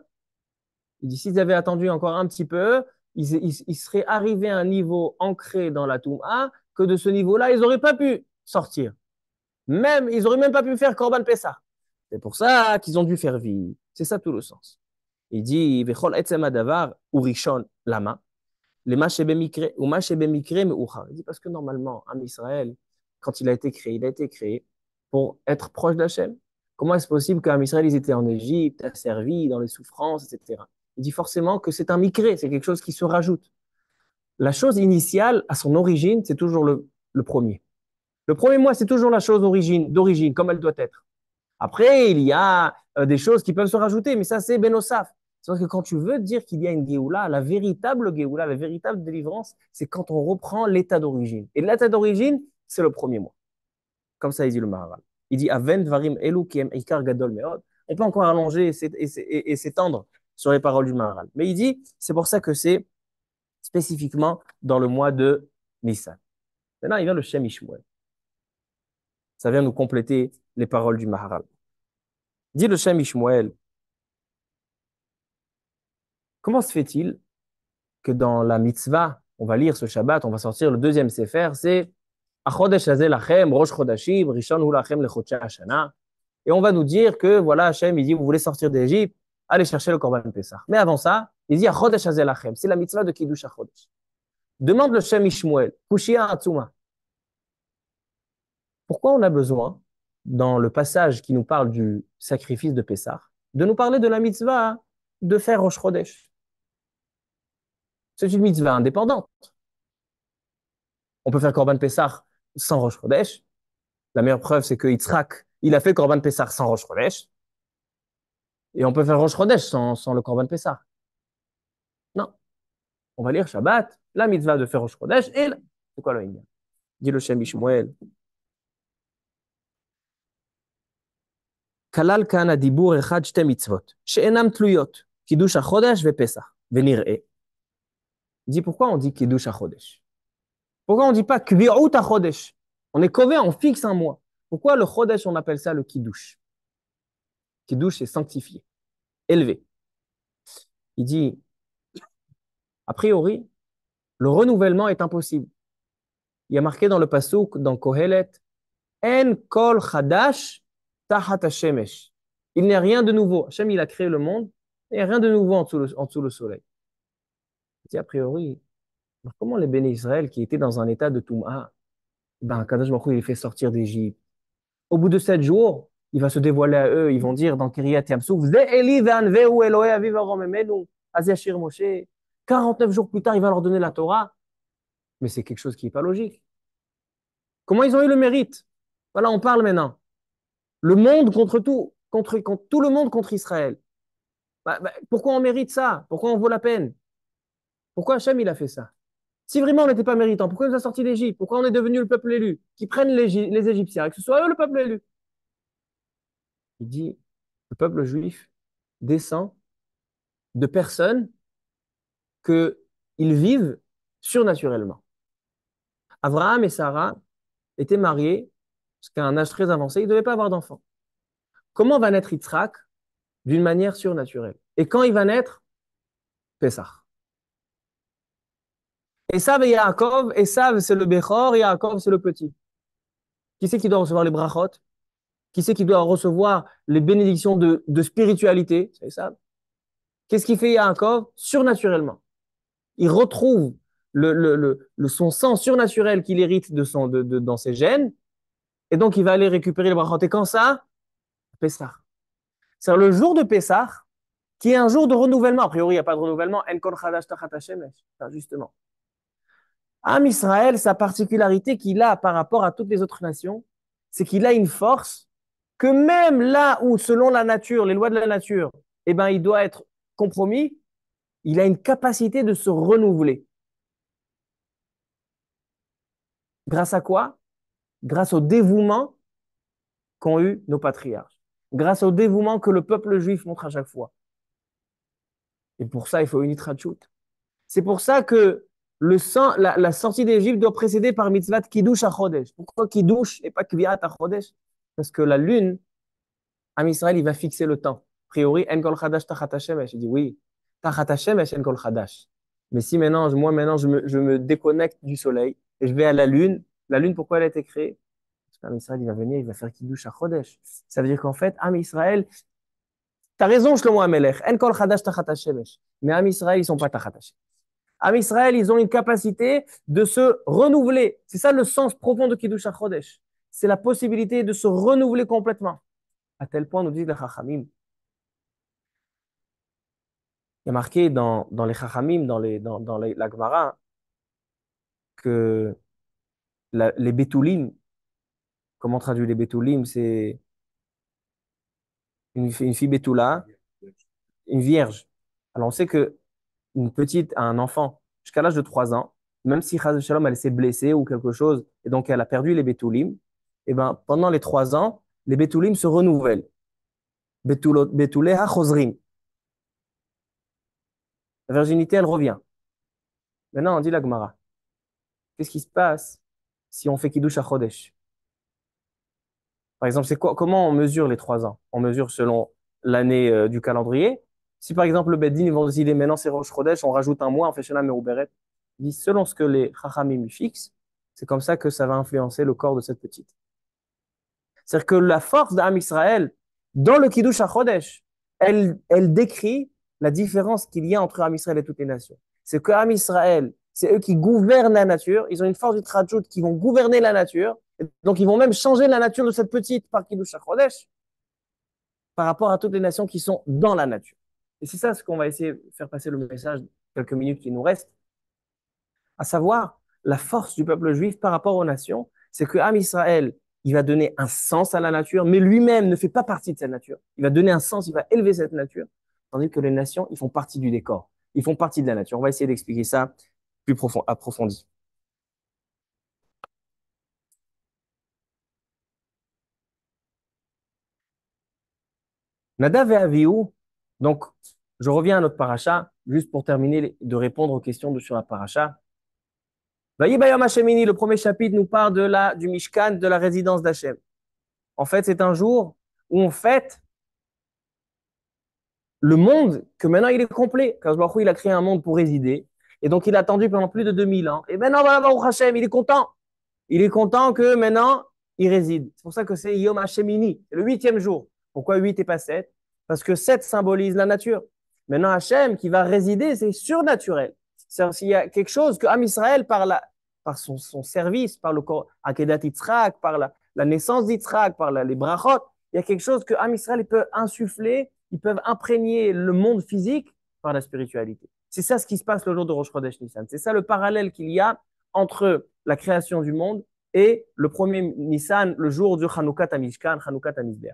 ils disent, s'ils avaient attendu encore un petit peu, ils, seraient arrivés à un niveau ancré dans la Touma, que de ce niveau-là, ils n'auraient pas pu sortir. Même, ils n'auraient même pas pu faire Korban Pessah. C'est pour ça qu'ils ont dû faire vie. C'est ça tout le sens. Il dit, Vechol Davar, Lama, ou Il dit, parce que normalement, un Israël, quand il a été créé, il a été créé pour être proche d'Hachem Comment est-ce possible qu'un Israël, ils étaient en Égypte, asservis, dans les souffrances, etc. Il dit forcément que c'est un micré, c'est quelque chose qui se rajoute. La chose initiale, à son origine, c'est toujours le, premier. Le premier mois, c'est toujours la chose d'origine, comme elle doit être. Après, il y a euh, des choses qui peuvent se rajouter, mais ça, c'est Benosaf. C'est parce que quand tu veux dire qu'il y a une Géoula, la véritable Géoula, la véritable délivrance, c'est quand on reprend l'état d'origine. Et l'état d'origine, c'est le premier mois. Comme ça, il dit le Maharal. Il dit Varim On peut encore allonger et s'étendre sur les paroles du Maharal. Mais il dit c'est pour ça que c'est spécifiquement dans le mois de Nissan. Maintenant, il vient le Shem Ishmuel. Ça vient nous compléter les paroles du Maharal. Dit le Shem Ishmuel Comment se fait-il que dans la mitzvah, on va lire ce Shabbat, on va sortir le deuxième Sefer, c'est et on va nous dire que, voilà, Hachem, il dit, vous voulez sortir d'Égypte, allez chercher le Korban Pessah. Mais avant ça, il dit, c'est la mitzvah de Kiddush Khodesh. Demande le Shem Ishmael, Kushia Atzuma. Pourquoi on a besoin, dans le passage qui nous parle du sacrifice de Pessah, de nous parler de la mitzvah de faire Rosh Chodesh C'est une mitzvah indépendante. On peut faire Korban Pessah sans Rosh Chodesh. La meilleure preuve, c'est que Yitzhak, il a fait le Corban Pessar sans Rosh Chodesh. Et on peut faire Rosh Chodesh sans, sans le Corban Pessar. Non. On va lire Shabbat, la mitzvah de faire Rosh Chodesh et la... C'est quoi le Inga Dit le Shem Bishmuel. כלל כאן הדיבור אחד שתי מצוות, שאינן תלויות, קידוש החודש Venir e. Dit pourquoi on dit Kiddush HaChodesh pourquoi on ne dit pas ta Chodesh On est covert, on fixe un mois. Pourquoi le Chodesh, on appelle ça le Kiddush Kiddush, est sanctifié, élevé. Il dit A priori, le renouvellement est impossible. Il y a marqué dans le Passouk, dans Kohelet, En kol chadash tahat Il n'y a rien de nouveau. Hachem, il a créé le monde, il n'y a rien de nouveau en dessous le, le soleil. Il dit, a priori, comment les béni Israël, qui étaient dans un état de Touma, ben, Kadosh il les fait sortir d'Égypte. Au bout de sept jours, il va se dévoiler à eux. Ils vont dire dans Kiryat quarante 49 jours plus tard, il va leur donner la Torah. Mais c'est quelque chose qui n'est pas logique. Comment ils ont eu le mérite Voilà, on parle maintenant. Le monde contre tout, contre, tout le monde contre Israël. Bah, bah, pourquoi on mérite ça Pourquoi on vaut la peine Pourquoi Hachem, il a fait ça si vraiment on n'était pas méritant, pourquoi on nous a sortis d'Égypte Pourquoi on est devenu le peuple élu Qui prennent les, Égyptiens que ce soit eux le peuple élu Il dit le peuple juif descend de personnes qu'ils vivent surnaturellement. Abraham et Sarah étaient mariés jusqu'à un âge très avancé, ils ne devaient pas avoir d'enfants. Comment va naître Yitzhak D'une manière surnaturelle. Et quand il va naître Pessah. Esav et Yaakov, Esav c'est le Bechor, Yaakov c'est le petit. Qui c'est qui doit recevoir les brachot Qui c'est qui doit recevoir les bénédictions de, spiritualité C'est Qu'est-ce qu'il fait Yaakov Surnaturellement. Il retrouve le, le, le, son sang surnaturel qu'il hérite de son, de, de, dans ses gènes, et donc il va aller récupérer les brachot. Et quand ça Pessah. C'est le jour de Pessah, qui est un jour de renouvellement. A priori, il n'y a pas de renouvellement. Justement. Am Israël, sa particularité qu'il a par rapport à toutes les autres nations, c'est qu'il a une force que même là où, selon la nature, les lois de la nature, eh ben, il doit être compromis, il a une capacité de se renouveler. Grâce à quoi Grâce au dévouement qu'ont eu nos patriarches, grâce au dévouement que le peuple juif montre à chaque fois. Et pour ça, il faut une itrachut. C'est pour ça que le sang, la, sortie d'Égypte doit précéder par mitzvah Kiddush à Chodesh. Pourquoi Kiddush et pas Kviat à Chodesh Parce que la lune, à Israël, il va fixer le temps. A priori, Enkol Chadash Tachat Hashemesh. Il dit oui, Tachat En Enkol Chadash. Mais si maintenant, moi maintenant, je me, je me, déconnecte du soleil et je vais à la lune, la lune, pourquoi elle a été créée Parce qu'Am Israël, il va venir, il va faire Kiddush à Chodesh. Ça veut dire qu'en fait, Am Israël, t'as raison, Shlomo Amelech, Enkol Chadash Tachat Hashemesh. Mais Am Israël, ils sont pas Tachat à Israël, ils ont une capacité de se renouveler. C'est ça le sens profond de Kiddush Khodesh. C'est la possibilité de se renouveler complètement. À tel point, nous disent les Chachamim. Il y a marqué dans, dans les Chachamim, dans, les, dans, dans la Gemara, que les Bétoulim, comment traduit les Bétoulim C'est une, une fille Bétoula, une vierge. Alors on sait que une petite à un enfant jusqu'à l'âge de 3 ans, même si Chaz Shalom elle s'est blessée ou quelque chose, et donc elle a perdu les Betulim, et eh ben, pendant les 3 ans, les Betulim se renouvellent. Betulé Chosrim. La virginité, elle revient. Maintenant, on dit la Gemara. Qu'est-ce qui se passe si on fait Kiddush à Chodesh Par exemple, c'est quoi comment on mesure les 3 ans On mesure selon l'année euh, du calendrier si par exemple le ils vont décider maintenant c'est roche Chodesh, on rajoute un mois on en Shana Merouberet, dit selon ce que les Chachamim fixent, c'est comme ça que ça va influencer le corps de cette petite. C'est-à-dire que la force d'Am Israël, dans le Kiddush HaChodesh, elle, elle décrit la différence qu'il y a entre Am Israël et toutes les nations. C'est que Am Israël, c'est eux qui gouvernent la nature, ils ont une force du Trajout qui vont gouverner la nature, donc ils vont même changer la nature de cette petite par Kiddush HaChodesh par rapport à toutes les nations qui sont dans la nature. Et c'est ça ce qu'on va essayer de faire passer le message quelques minutes qui nous restent, à savoir la force du peuple juif par rapport aux nations, c'est que Am Israël, il va donner un sens à la nature, mais lui-même ne fait pas partie de cette nature. Il va donner un sens, il va élever cette nature, tandis que les nations, ils font partie du décor, ils font partie de la nature. On va essayer d'expliquer ça plus profond, approfondi. Nadav et donc, je reviens à notre paracha, juste pour terminer de répondre aux questions de sur la paracha. Le premier chapitre nous parle de la, du Mishkan, de la résidence d'Hachem. En fait, c'est un jour où on fête le monde que maintenant il est complet. Kazbachou, il a créé un monde pour résider. Et donc, il a attendu pendant plus de 2000 ans. Et maintenant, voilà, Hashem, il est content. Il est content que maintenant, il réside. C'est pour ça que c'est Yom Hashemini, le huitième jour. Pourquoi huit et pas sept parce que 7 symbolise la nature. Maintenant, Hachem qui va résider, c'est surnaturel. C'est-à-dire qu'il y a quelque chose que Am Israël, par, la, par son, son, service, par le Akedat Yitzhak, par la, la naissance d'Yitzhak, par la, les brachot, il y a quelque chose que Am Israël peut insuffler, ils peuvent imprégner le monde physique par la spiritualité. C'est ça ce qui se passe le jour de Rosh Chodesh Nissan. C'est ça le parallèle qu'il y a entre la création du monde et le premier Nissan, le jour du Hanoukat Amishkan, Hanoukat Amizber.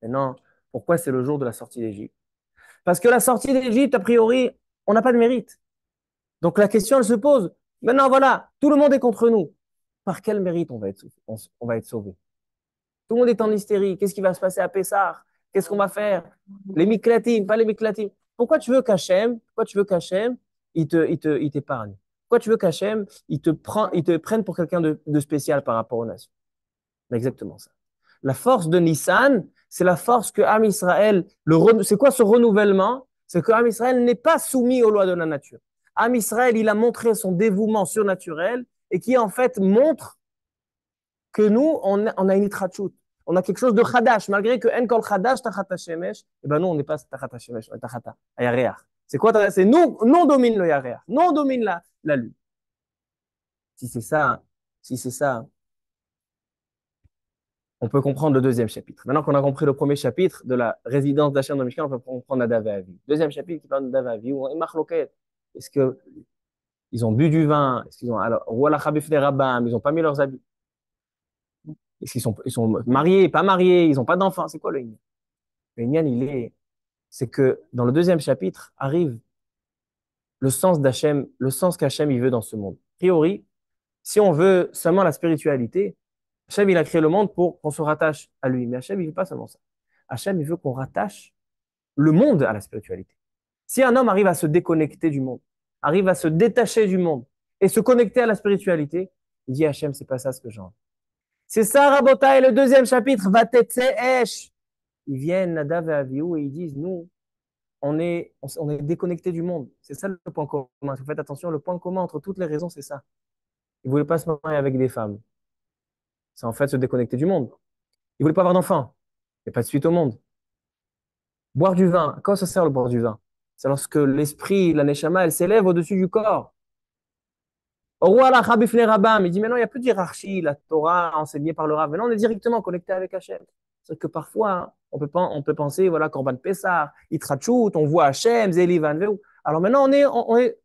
Maintenant, pourquoi c'est le jour de la sortie d'Égypte Parce que la sortie d'Égypte, a priori, on n'a pas de mérite. Donc la question, elle se pose. Maintenant, voilà, tout le monde est contre nous. Par quel mérite on va être, on, va être sauvé Tout le monde est en hystérie. Qu'est-ce qui va se passer à Pessah Qu'est-ce qu'on va faire Les Miklatim, pas les Miklatim. Pourquoi tu veux qu'Hachem, pourquoi tu veux qu'Hachem, il t'épargne il te, Pourquoi tu veux qu'Hachem, il, te il te prenne pour quelqu'un de, de spécial par rapport aux nations Exactement ça. La force de Nissan, c'est la force que Am Israël, c'est quoi ce renouvellement C'est que Am Israël n'est pas soumis aux lois de la nature. Am Israël, il a montré son dévouement surnaturel et qui en fait montre que nous, on a, une itrachout. On a quelque chose de chadash, malgré que enkol chadash tachata shemesh. Eh ben nous, on n'est pas tachata shemesh, on est tachata, C'est quoi C'est nous, non domine le Nous, non domine la, la lune. Si c'est ça, si c'est ça, on peut comprendre le deuxième chapitre. Maintenant qu'on a compris le premier chapitre de la résidence d'Hachem dans Mishkan, on peut comprendre Avi. Deuxième chapitre qui parle de où on est Est-ce que ils ont bu du vin Est-ce qu'ils ont alors des rabbins, ils n'ont pas mis leurs habits Est-ce qu'ils sont, ils sont mariés, pas mariés Ils n'ont pas d'enfants C'est quoi le Inyan Le Inyan, il est, c'est que dans le deuxième chapitre arrive le sens d'Hachem, le sens qu'Hachem il veut dans ce monde. A priori, si on veut seulement la spiritualité, Hachem, il a créé le monde pour qu'on se rattache à lui. Mais Hachem, il ne veut pas seulement ça. Hachem, il veut qu'on rattache le monde à la spiritualité. Si un homme arrive à se déconnecter du monde, arrive à se détacher du monde et se connecter à la spiritualité, il dit Hachem, c'est pas ça ce que j'ai C'est ça, et le deuxième chapitre, va Esh. Ils viennent, Nadav et Aviou, et ils disent, nous, on est, on est déconnecté du monde. C'est ça le point commun. Faites attention, le point commun entre toutes les raisons, c'est ça. Ils ne voulaient pas se marier avec des femmes. C'est en fait se déconnecter du monde. Il voulait pas avoir d'enfant. Il n'y a pas de suite au monde. Boire du vin, à ça sert le boire du vin C'est lorsque l'esprit, la neshama, elle s'élève au-dessus du corps. Il dit, maintenant il n'y a plus de la Torah enseignée par le Rav. Maintenant, on est directement connecté avec Hachem. C'est que parfois, on peut, on peut penser, voilà, Corban Pessar, Itrachut, on voit Hachem, Veu. Alors maintenant, on est, on est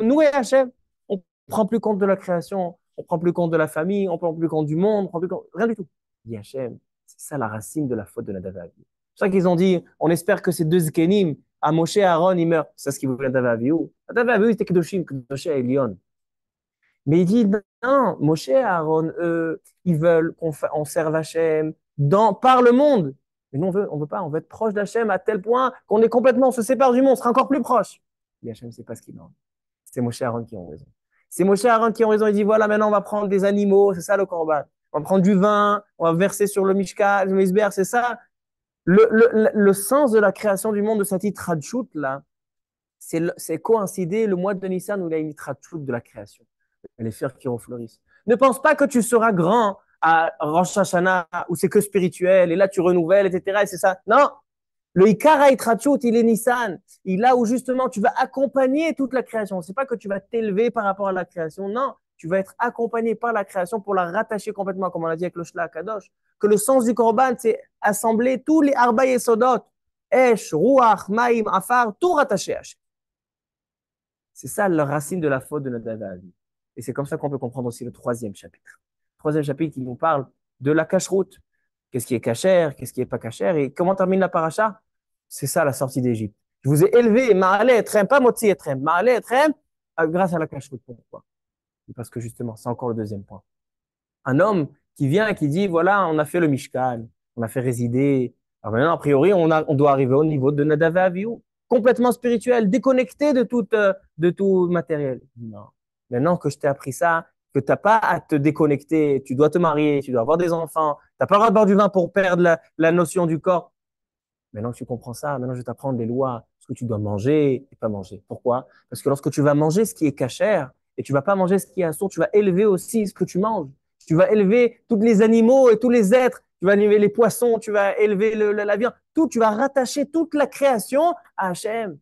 noué Hachem. On ne prend plus compte de la création, on prend plus compte de la famille, on prend plus compte du monde, on prend plus compte, rien du tout. Il dit Hachem, c'est ça la racine de la faute de Nadav Avihu. C'est ça qu'ils ont dit, on espère que ces deux zkenim, à Moshe et Aaron, ils meurent. C'est ce qu'ils voulaient Nadav Avihu. Nadav Avihu, c'était Kedoshim, Kedoshé et Lyon. Mais il dit, non, Moshe et Aaron, eux, ils veulent qu'on serve Hachem dans, par le monde. Mais nous, on ne veut pas, on veut être proche d'Hachem à tel point qu'on est complètement, on se sépare du monde, on sera encore plus proche. Dit Hachem, c'est pas ce qu'il en C'est Moshe et Aaron qui ont raison. C'est Moshe Aaron qui en raison, il dit voilà, maintenant on va prendre des animaux, c'est ça le korban. On va prendre du vin, on va verser sur le mishka, le misber, c'est ça. Le, le, le, sens de la création du monde de cette itrachout là, c'est coïncider le mois de Nissan où il y a une de la création. Les fers qui refleurissent. Ne pense pas que tu seras grand à Rosh Hashanah où c'est que spirituel et là tu renouvelles, etc. Et c'est ça. Non, le Ikara Trachut, il est Nissan. Il là où justement tu vas accompagner toute la création. C'est pas que tu vas t'élever par rapport à la création. Non, tu vas être accompagné par la création pour la rattacher complètement, comme on l'a dit avec le Shla Kadosh. Que le sens du Korban, c'est assembler tous les Arba et Sodot, Esh, Ruach, Maïm, Afar, tout rattaché à C'est ça la racine de la faute de notre Et c'est comme ça qu'on peut comprendre aussi le troisième chapitre. Troisième chapitre qui nous parle de la cacheroute, qu'est-ce qui est caché, qu'est-ce qui est pas caché, et comment termine la paracha C'est ça la sortie d'Égypte. Je vous ai élevé, ma'alé etrem, pas moti etrem, ma'alé etrem, euh, grâce à la cacheroute. Pourquoi Parce que justement, c'est encore le deuxième point. Un homme qui vient et qui dit, voilà, on a fait le mishkan, on a fait résider. Alors maintenant, a priori, on, doit arriver au niveau de Nadav complètement spirituel, déconnecté de tout, euh, de tout matériel. Non. Maintenant que je t'ai appris ça, que tu n'as pas à te déconnecter, tu dois te marier, tu dois avoir des enfants, tu n'as pas le droit de boire du vin pour perdre la, notion du corps. Maintenant que tu comprends ça, maintenant je vais t'apprendre les lois, ce que tu dois manger et pas manger. Pourquoi Parce que lorsque tu vas manger ce qui est cachère et tu vas pas manger ce qui est assourd, tu vas élever aussi ce que tu manges. Tu vas élever tous les animaux et tous les êtres. Tu vas élever les poissons, tu vas élever la, viande. Tout, tu vas rattacher toute la création à Hachem.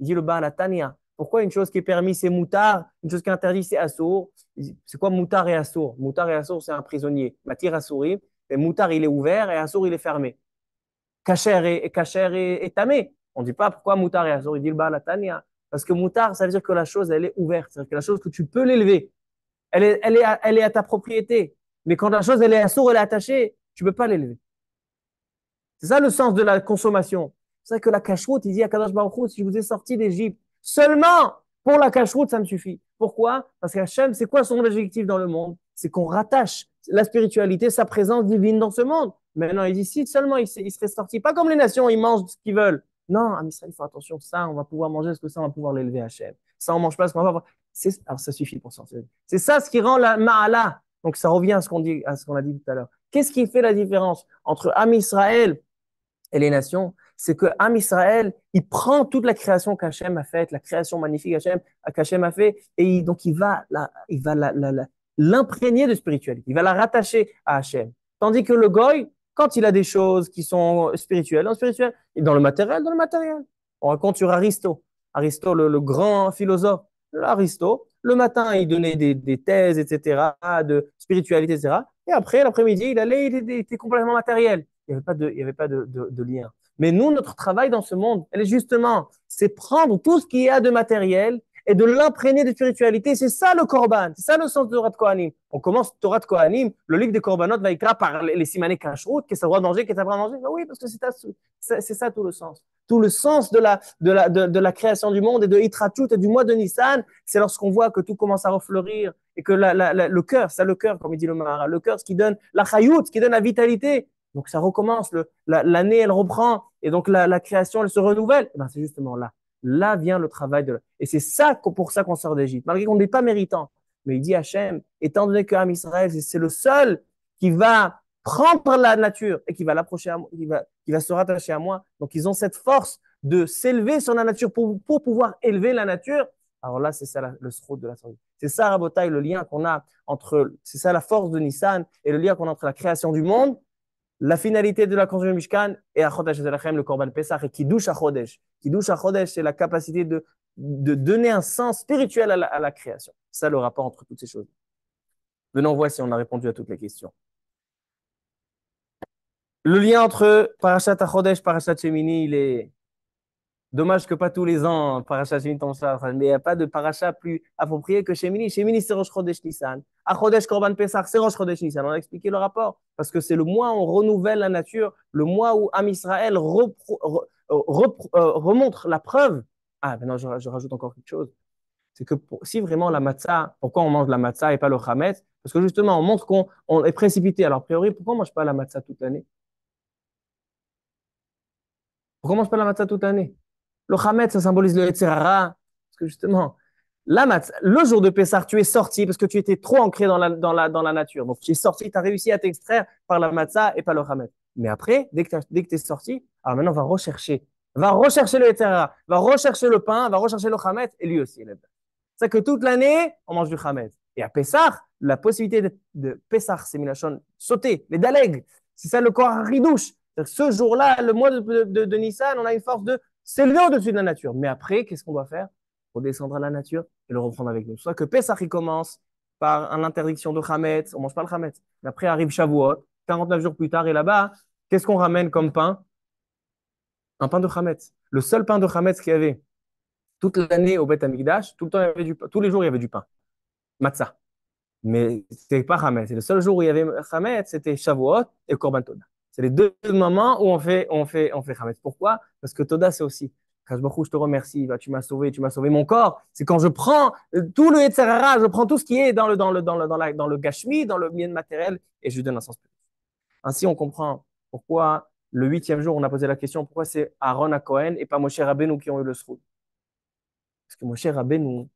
Il dit le la Tania. Pourquoi une chose qui est permise, c'est Moutard, une chose qui est interdite, c'est assour. C'est quoi Moutard et assour Moutar et assour, c'est un prisonnier. Matir assouri, et moutar, il est ouvert et assour, il est fermé. Kacher et, et, tamé. On ne dit pas pourquoi Moutard et assour, il dit le tania. Parce que Moutard, ça veut dire que la chose, elle est ouverte. C'est-à-dire que la chose que tu peux l'élever, elle est, elle, est à, elle est à ta propriété. Mais quand la chose, elle est assour, elle est attachée, tu ne peux pas l'élever. C'est ça le sens de la consommation. C'est ça que la cacheroute, il dit à si je vous ai sorti d'Égypte, Seulement, pour la cache-route, ça me suffit. Pourquoi Parce qu'Hachem, c'est quoi son objectif dans le monde C'est qu'on rattache la spiritualité, sa présence divine dans ce monde. Maintenant, il dit, si seulement il, serait sorti, pas comme les nations, ils mangent ce qu'ils veulent. Non, Amisraël, ah, il faut attention, ça, on va pouvoir manger, ce que ça, on va pouvoir l'élever à Hachem Ça, on mange pas, ce qu'on va pouvoir... Alors, ça suffit pour sortir. C'est ça ce qui rend la ma'ala. Donc, ça revient à ce qu'on qu'on a dit tout à l'heure. Qu'est-ce qui fait la différence entre Amisraël et les nations c'est que Am Israël, il prend toute la création qu'Hachem a faite, la création magnifique qu'Hachem a fait, et donc il va il va l'imprégner de spiritualité, il va la rattacher à Hachem. Tandis que le goy, quand il a des choses qui sont spirituelles, dans le spirituel, et dans le matériel, dans le matériel. On raconte sur Aristo, Aristo, le, grand philosophe. Aristo, le matin, il donnait des, thèses, etc., de spiritualité, etc. Et après, l'après-midi, il allait, il était, complètement matériel. Il n'y avait pas il avait pas de, de lien. Mais nous, notre travail dans ce monde, elle est justement, c'est prendre tout ce qu'il y a de matériel et de l'imprégner de spiritualité. C'est ça le korban, c'est ça le sens de Torah de Kohanim. On commence Torah de Kohanim, le livre des korbanot va écrire par les simané kashrut, qu'est-ce qu'on doit manger, qu'est-ce qu'on doit manger. Ben oui, parce que c'est ça, tout le sens. Tout le sens de la, de la, de, la création du monde et de Hitrachut et du mois de Nissan, c'est lorsqu'on voit que tout commence à refleurir et que la, la, le cœur, ça le cœur, comme il dit le Mahara, le cœur, ce qui donne la chayout, ce qui donne la vitalité, donc ça recommence, l'année elle reprend, et donc la, création elle se renouvelle. Eh ben, c'est justement là. Là vient le travail de Et c'est ça pour ça qu'on sort d'Égypte, malgré qu'on n'est pas méritant. Mais il dit Hachem, étant donné que Ham Israël, c'est le seul qui va prendre la nature et qui va l'approcher qui va, va se rattacher à moi. Donc ils ont cette force de s'élever sur la nature pour, pour pouvoir élever la nature. Alors là, c'est ça le sroud de la sortie. C'est ça, Rabotai, le lien qu'on a entre, c'est ça la force de Nissan et le lien qu'on a entre la création du monde la finalité de la construction du Mishkan est à Chodesh le Korban Pesach, et qui douche à Chodesh. Qui douche c'est la capacité de, de donner un sens spirituel à la, à la création. Ça, le rapport entre toutes ces choses. Venons voir si on a répondu à toutes les questions. Le lien entre Parashat à Chodesh, Parashat Shemini, il est Dommage que pas tous les ans, Parachat mais il n'y a pas de paracha plus approprié que Shemini. Shemini, c'est Rosh Chodesh Nissan. Achodesh Korban Pesach, c'est Rosh Chodesh Nissan. On a expliqué le rapport. Parce que c'est le mois où on renouvelle la nature, le mois où Am Israël euh, remontre la preuve. Ah, maintenant, je, rajoute encore quelque chose. C'est que si vraiment la matzah, pourquoi on mange la matzah et pas le chametz Parce que justement, on montre qu'on est précipité. Alors, a priori, pourquoi on ne mange pas la matzah toute l'année Pourquoi on ne mange pas la matzah toute l'année le Hametz, ça symbolise le Eterara, Parce que justement, le jour de Pessah, tu es sorti parce que tu étais trop ancré dans la, dans la, nature. Donc tu es sorti, tu as réussi à t'extraire par la matzah et par le Hametz. Mais après, dès que tu es sorti, alors maintenant, on va rechercher. Va rechercher le Eterara, va rechercher le pain, va rechercher le Hametz et lui aussi, C'est C'est que toute l'année, on mange du Hametz. Et à Pessah, la possibilité de, de Pessar, c'est Milachon, sauter, mais d'aleg, C'est ça le corps ridouche. Ce jour-là, le mois de, de, de, Nissan, on a une force de s'élever au-dessus de la nature. Mais après, qu'est-ce qu'on doit faire descendre à la nature et le reprendre avec nous. Soit que Pesach commence par interdiction de chametz, on mange pas le Mais Après arrive Shavuot, 49 jours plus tard, et là-bas, qu'est-ce qu'on ramène comme pain Un pain de chametz, Le seul pain de chametz qu'il y avait toute l'année au Beth tout le temps, il y avait du, tous les jours, il y avait du pain. Matzah. Mais c'était pas chametz, c'est le seul jour où il y avait chametz, c'était Shavuot et Korban Todah. C'est les deux moments où on fait, on fait, on fait Hametz. Pourquoi Parce que Toda, c'est aussi Kajbachou, je te remercie, bah, tu m'as sauvé, tu m'as sauvé mon corps. C'est quand je prends euh, tout le etc. je prends tout ce qui est dans le, dans le, dans le, dans, le gashmi, dans le bien matériel, et je donne un sens plus. Ainsi, on comprend pourquoi le huitième jour, on a posé la question pourquoi c'est Aaron à Cohen et pas Moshe Rabbeinu qui ont eu le sroud Parce que Moshe Rabbeinu,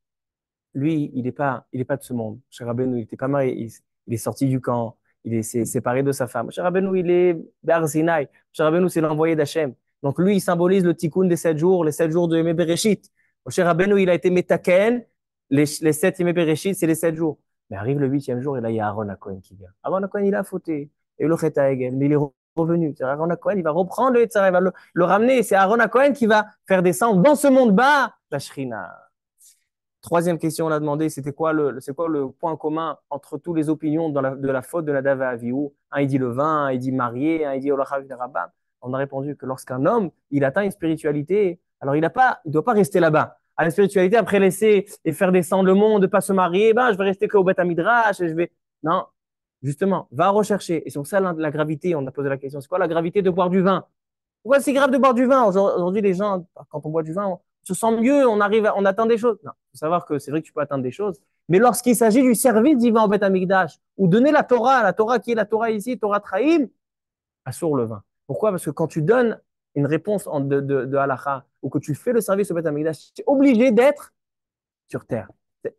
lui, il n'est pas, il est pas de ce monde. Moshe Rabbeinu, il n'était pas marié, il, est sorti du camp, il est, séparé de sa femme. Moshe Rabbeinu, il est Berzinaï. Moshe Rabbeinu, c'est l'envoyé d'Hachem. Donc lui, il symbolise le tikkun des sept jours, les sept jours de Yemé Bereshit. Moshe Rabbeinu, il a été Metaken, les, les sept Yemé Bereshit, c'est les sept jours. Mais arrive le huitième jour, et là, il y a Aaron Akohen qui vient. Aaron Akohen, il a fauté. Et le Cheta mais il est revenu. Aaron Akohen, il va reprendre le Yetzara, il va le, ramener. C'est Aaron Akohen qui va faire descendre dans ce monde bas la Shrina. Troisième question, on a demandé c'était quoi le, c'est quoi le point commun entre tous les opinions dans de la faute de la Dava Aviou Un, il dit le vin, un, il dit marié, un, il dit Rabba. On a répondu que lorsqu'un homme, il atteint une spiritualité, alors il ne doit pas rester là-bas. À la spiritualité, après laisser et faire descendre le monde, ne pas se marier, ben, je vais rester qu'au à Midrash, et je vais. Non, justement, va rechercher. Et sur ça, la, la gravité, on a posé la question c'est quoi la gravité de boire du vin Pourquoi c'est grave de boire du vin Aujourd'hui, les gens, quand on boit du vin, on se sent mieux, on arrive, on atteint des choses. Non faut savoir que c'est vrai que tu peux atteindre des choses. Mais lorsqu'il s'agit du service divin en Beth amigdash, ou donner la Torah, la Torah qui est la Torah ici, Torah Trahim assure le vin. Pourquoi Parce que quand tu donnes une réponse de, de, de halakha, ou que tu fais le service au Beth Amigdash tu es obligé d'être sur terre.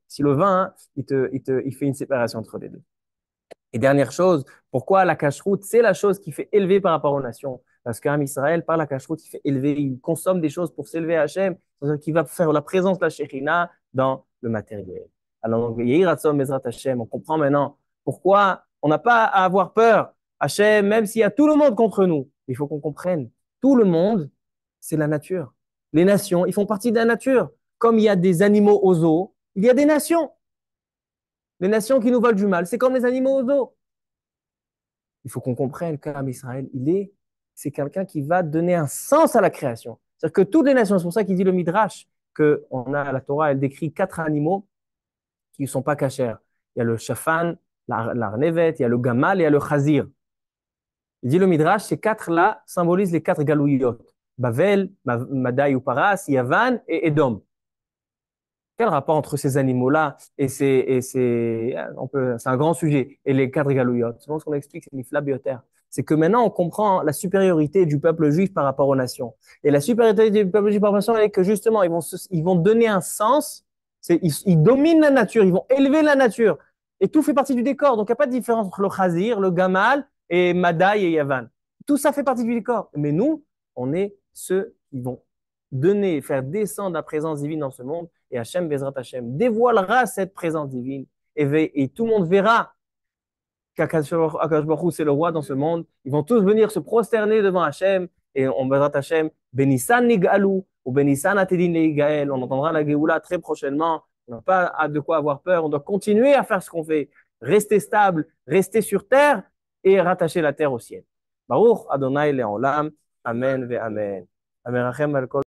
Si le vin, hein, il, te, il, te, il fait une séparation entre les deux. Et dernière chose, pourquoi la cacheroute, c'est la chose qui fait élever par rapport aux nations Parce qu'un Israël, par la cacheroute, il fait élever, il consomme des choses pour s'élever à Hachem, qui va faire la présence de la Shekhinah, dans le matériel. Alors, on comprend maintenant pourquoi on n'a pas à avoir peur. Hachem, même s'il y a tout le monde contre nous, il faut qu'on comprenne. Tout le monde, c'est la nature. Les nations, ils font partie de la nature. Comme il y a des animaux aux eaux, il y a des nations. Les nations qui nous veulent du mal, c'est comme les animaux aux eaux. Il faut qu'on comprenne qu'Am Israël, il est, c'est quelqu'un qui va donner un sens à la création. C'est-à-dire que toutes les nations, c'est pour ça qu'il dit le Midrash, on a la Torah, elle décrit quatre animaux qui ne sont pas cachers. Il y a le shafan, l'arnevette, il y a le gamal et il y a le chazir. Il dit le Midrash, ces quatre-là symbolisent les quatre galouillot. Bavel, Madaï ou Paras, Yavan et Edom. Quel rapport entre ces animaux-là et ces, et ces on peut, c'est un grand sujet, et les quatre galouillotes. Selon ce qu'on explique, c'est une flabiotère c'est que maintenant on comprend la supériorité du peuple juif par rapport aux nations. Et la supériorité du peuple juif par rapport aux nations est que justement, ils vont, ils vont donner un sens, ils, ils, dominent la nature, ils vont élever la nature. Et tout fait partie du décor. Donc il n'y a pas de différence entre le Khazir, le Gamal et Madaï et Yavan. Tout ça fait partie du décor. Mais nous, on est ceux qui vont donner, faire descendre la présence divine dans ce monde. Et Hachem, Bézrat Hachem, dévoilera cette présence divine. et tout le monde verra qu'Akash Baruch c'est le roi dans ce monde. Ils vont tous venir se prosterner devant Hachem et on va Hachem. Benissan Nigalou ou Benissan Atedin nigalou On entendra la Géoula très prochainement. On n'a pas de quoi avoir peur. On doit continuer à faire ce qu'on fait. Rester stable, rester sur terre et rattacher la terre au ciel. Baruch Adonai Leolam. Amen ve Amen. Amen.